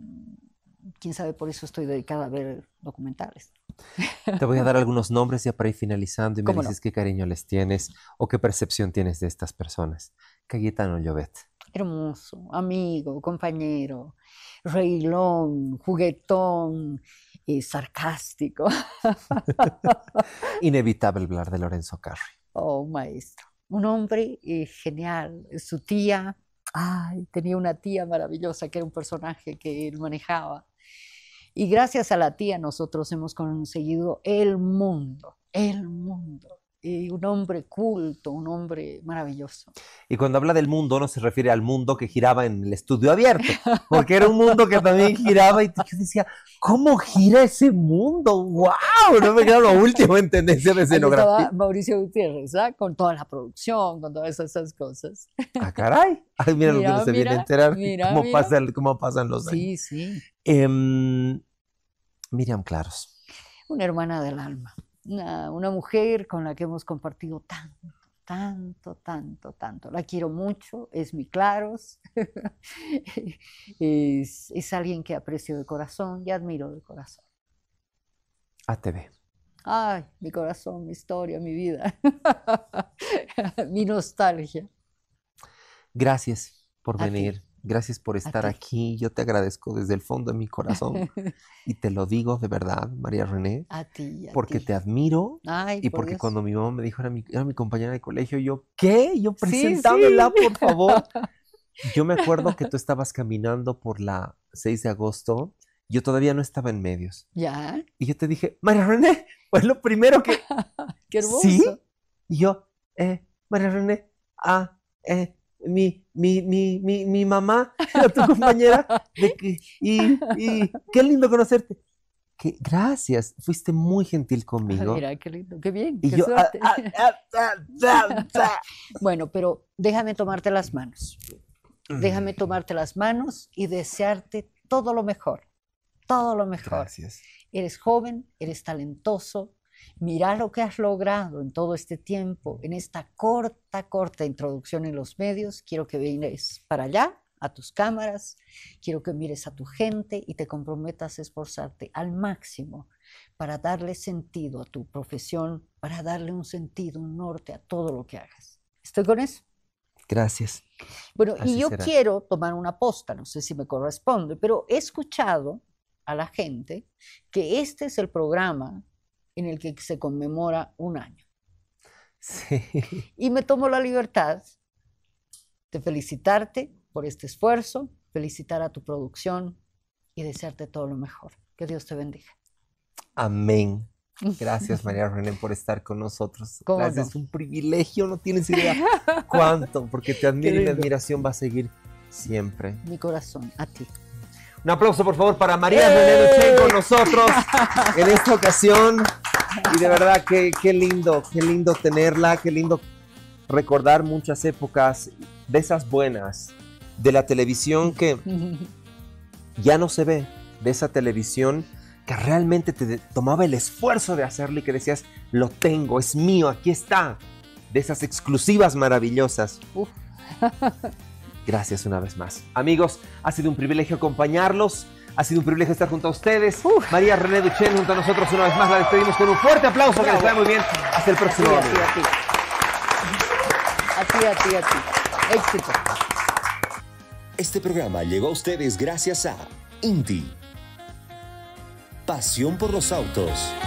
quién sabe, por eso estoy dedicada a ver documentales. Te voy a dar algunos nombres ya para ir finalizando y me dices qué cariño les tienes o qué percepción tienes de estas personas. Cayetano Llobet. Hermoso, amigo, compañero, reilón, juguetón, eh, sarcástico. Inevitable hablar de Lorenzo Carri. Oh, maestro. Un hombre eh, genial. Su tía, Ay, tenía una tía maravillosa que era un personaje que él manejaba. Y gracias a la tía nosotros hemos conseguido el mundo, el mundo un hombre culto, un hombre maravilloso. Y cuando habla del mundo, no se refiere al mundo que giraba en el estudio abierto, porque era un mundo que también giraba y yo decía, ¿cómo gira ese mundo? ¡Wow! No me queda lo último en tendencia de escenografía. Mauricio Gutiérrez, ¿verdad? ¿ah? con toda la producción, con todas esas cosas. ¡Ah, caray! Ay, mira, lo que se viene a enterar, cómo, pasan los años. Sí, sí. Em, Miriam Claros. Una hermana del alma una, mujer con la que hemos compartido tanto, tanto, tanto, tanto. La quiero mucho, es mi Claros, es, alguien que aprecio de corazón y admiro de corazón. ATV. Ay, mi corazón, mi historia, mi vida, mi nostalgia. Gracias por venir. Gracias por estar aquí. Yo te agradezco desde el fondo de mi corazón y te lo digo de verdad, María René. A ti. porque te admiro y porque cuando mi mamá me dijo era mi, compañera de colegio, yo, ¿qué? Yo presentándola, por favor. Yo me acuerdo que tú estabas caminando por la 6 de agosto. Yo todavía no estaba en medios. Ya. Y yo te dije, María René, pues lo primero que. Qué hermoso. Sí. Y yo, eh, María René, ah, eh, mi, mamá era tu compañera. y, qué lindo conocerte. gracias, fuiste muy gentil ah, conmigo. mira, qué lindo, qué bien. bueno, pero déjame tomarte las manos. Mm. Déjame tomarte las manos y desearte todo lo mejor. Todo lo mejor. Gracias. Eres joven, eres talentoso, Mira lo que has logrado en todo este tiempo, en esta corta, corta introducción en los medios. Quiero que vienes para allá, a tus cámaras, quiero que mires a tu gente y te comprometas a esforzarte al máximo para darle sentido a tu profesión, para darle un sentido, un norte a todo lo que hagas. ¿Estoy con eso? Gracias. Bueno, y yo quiero tomar una posta, no sé si me corresponde, pero he escuchado a la gente que este es el programa en el que se conmemora un año. Sí. Y me tomo la libertad de felicitarte por este esfuerzo, felicitar a tu producción y desearte todo lo mejor. Que Dios te bendiga. Amén. Gracias María René por estar con nosotros. Gracias, es un privilegio, no tienes idea cuánto, porque te admiro y mi admiración va a seguir siempre. Mi corazón, a ti. Un aplauso por favor para María René ¡Eh! con nosotros en esta ocasión. Y de verdad, qué, lindo, qué lindo tenerla, qué lindo recordar muchas épocas de esas buenas, de la televisión que ya no se ve, de esa televisión que realmente te tomaba el esfuerzo de hacerlo y que decías, lo tengo, es mío, aquí está, de esas exclusivas maravillosas. Gracias una vez más. Amigos, ha sido un privilegio acompañarlos. Ha sido un privilegio estar junto a ustedes. María René Duchel junto a nosotros una vez más. La despedimos con un fuerte aplauso. Que les muy bien. Hasta el próximo. A a ti, a ti. A ti, a ti, a ti. Éxito. Este programa llegó a ustedes gracias a Inti. Pasión por los autos.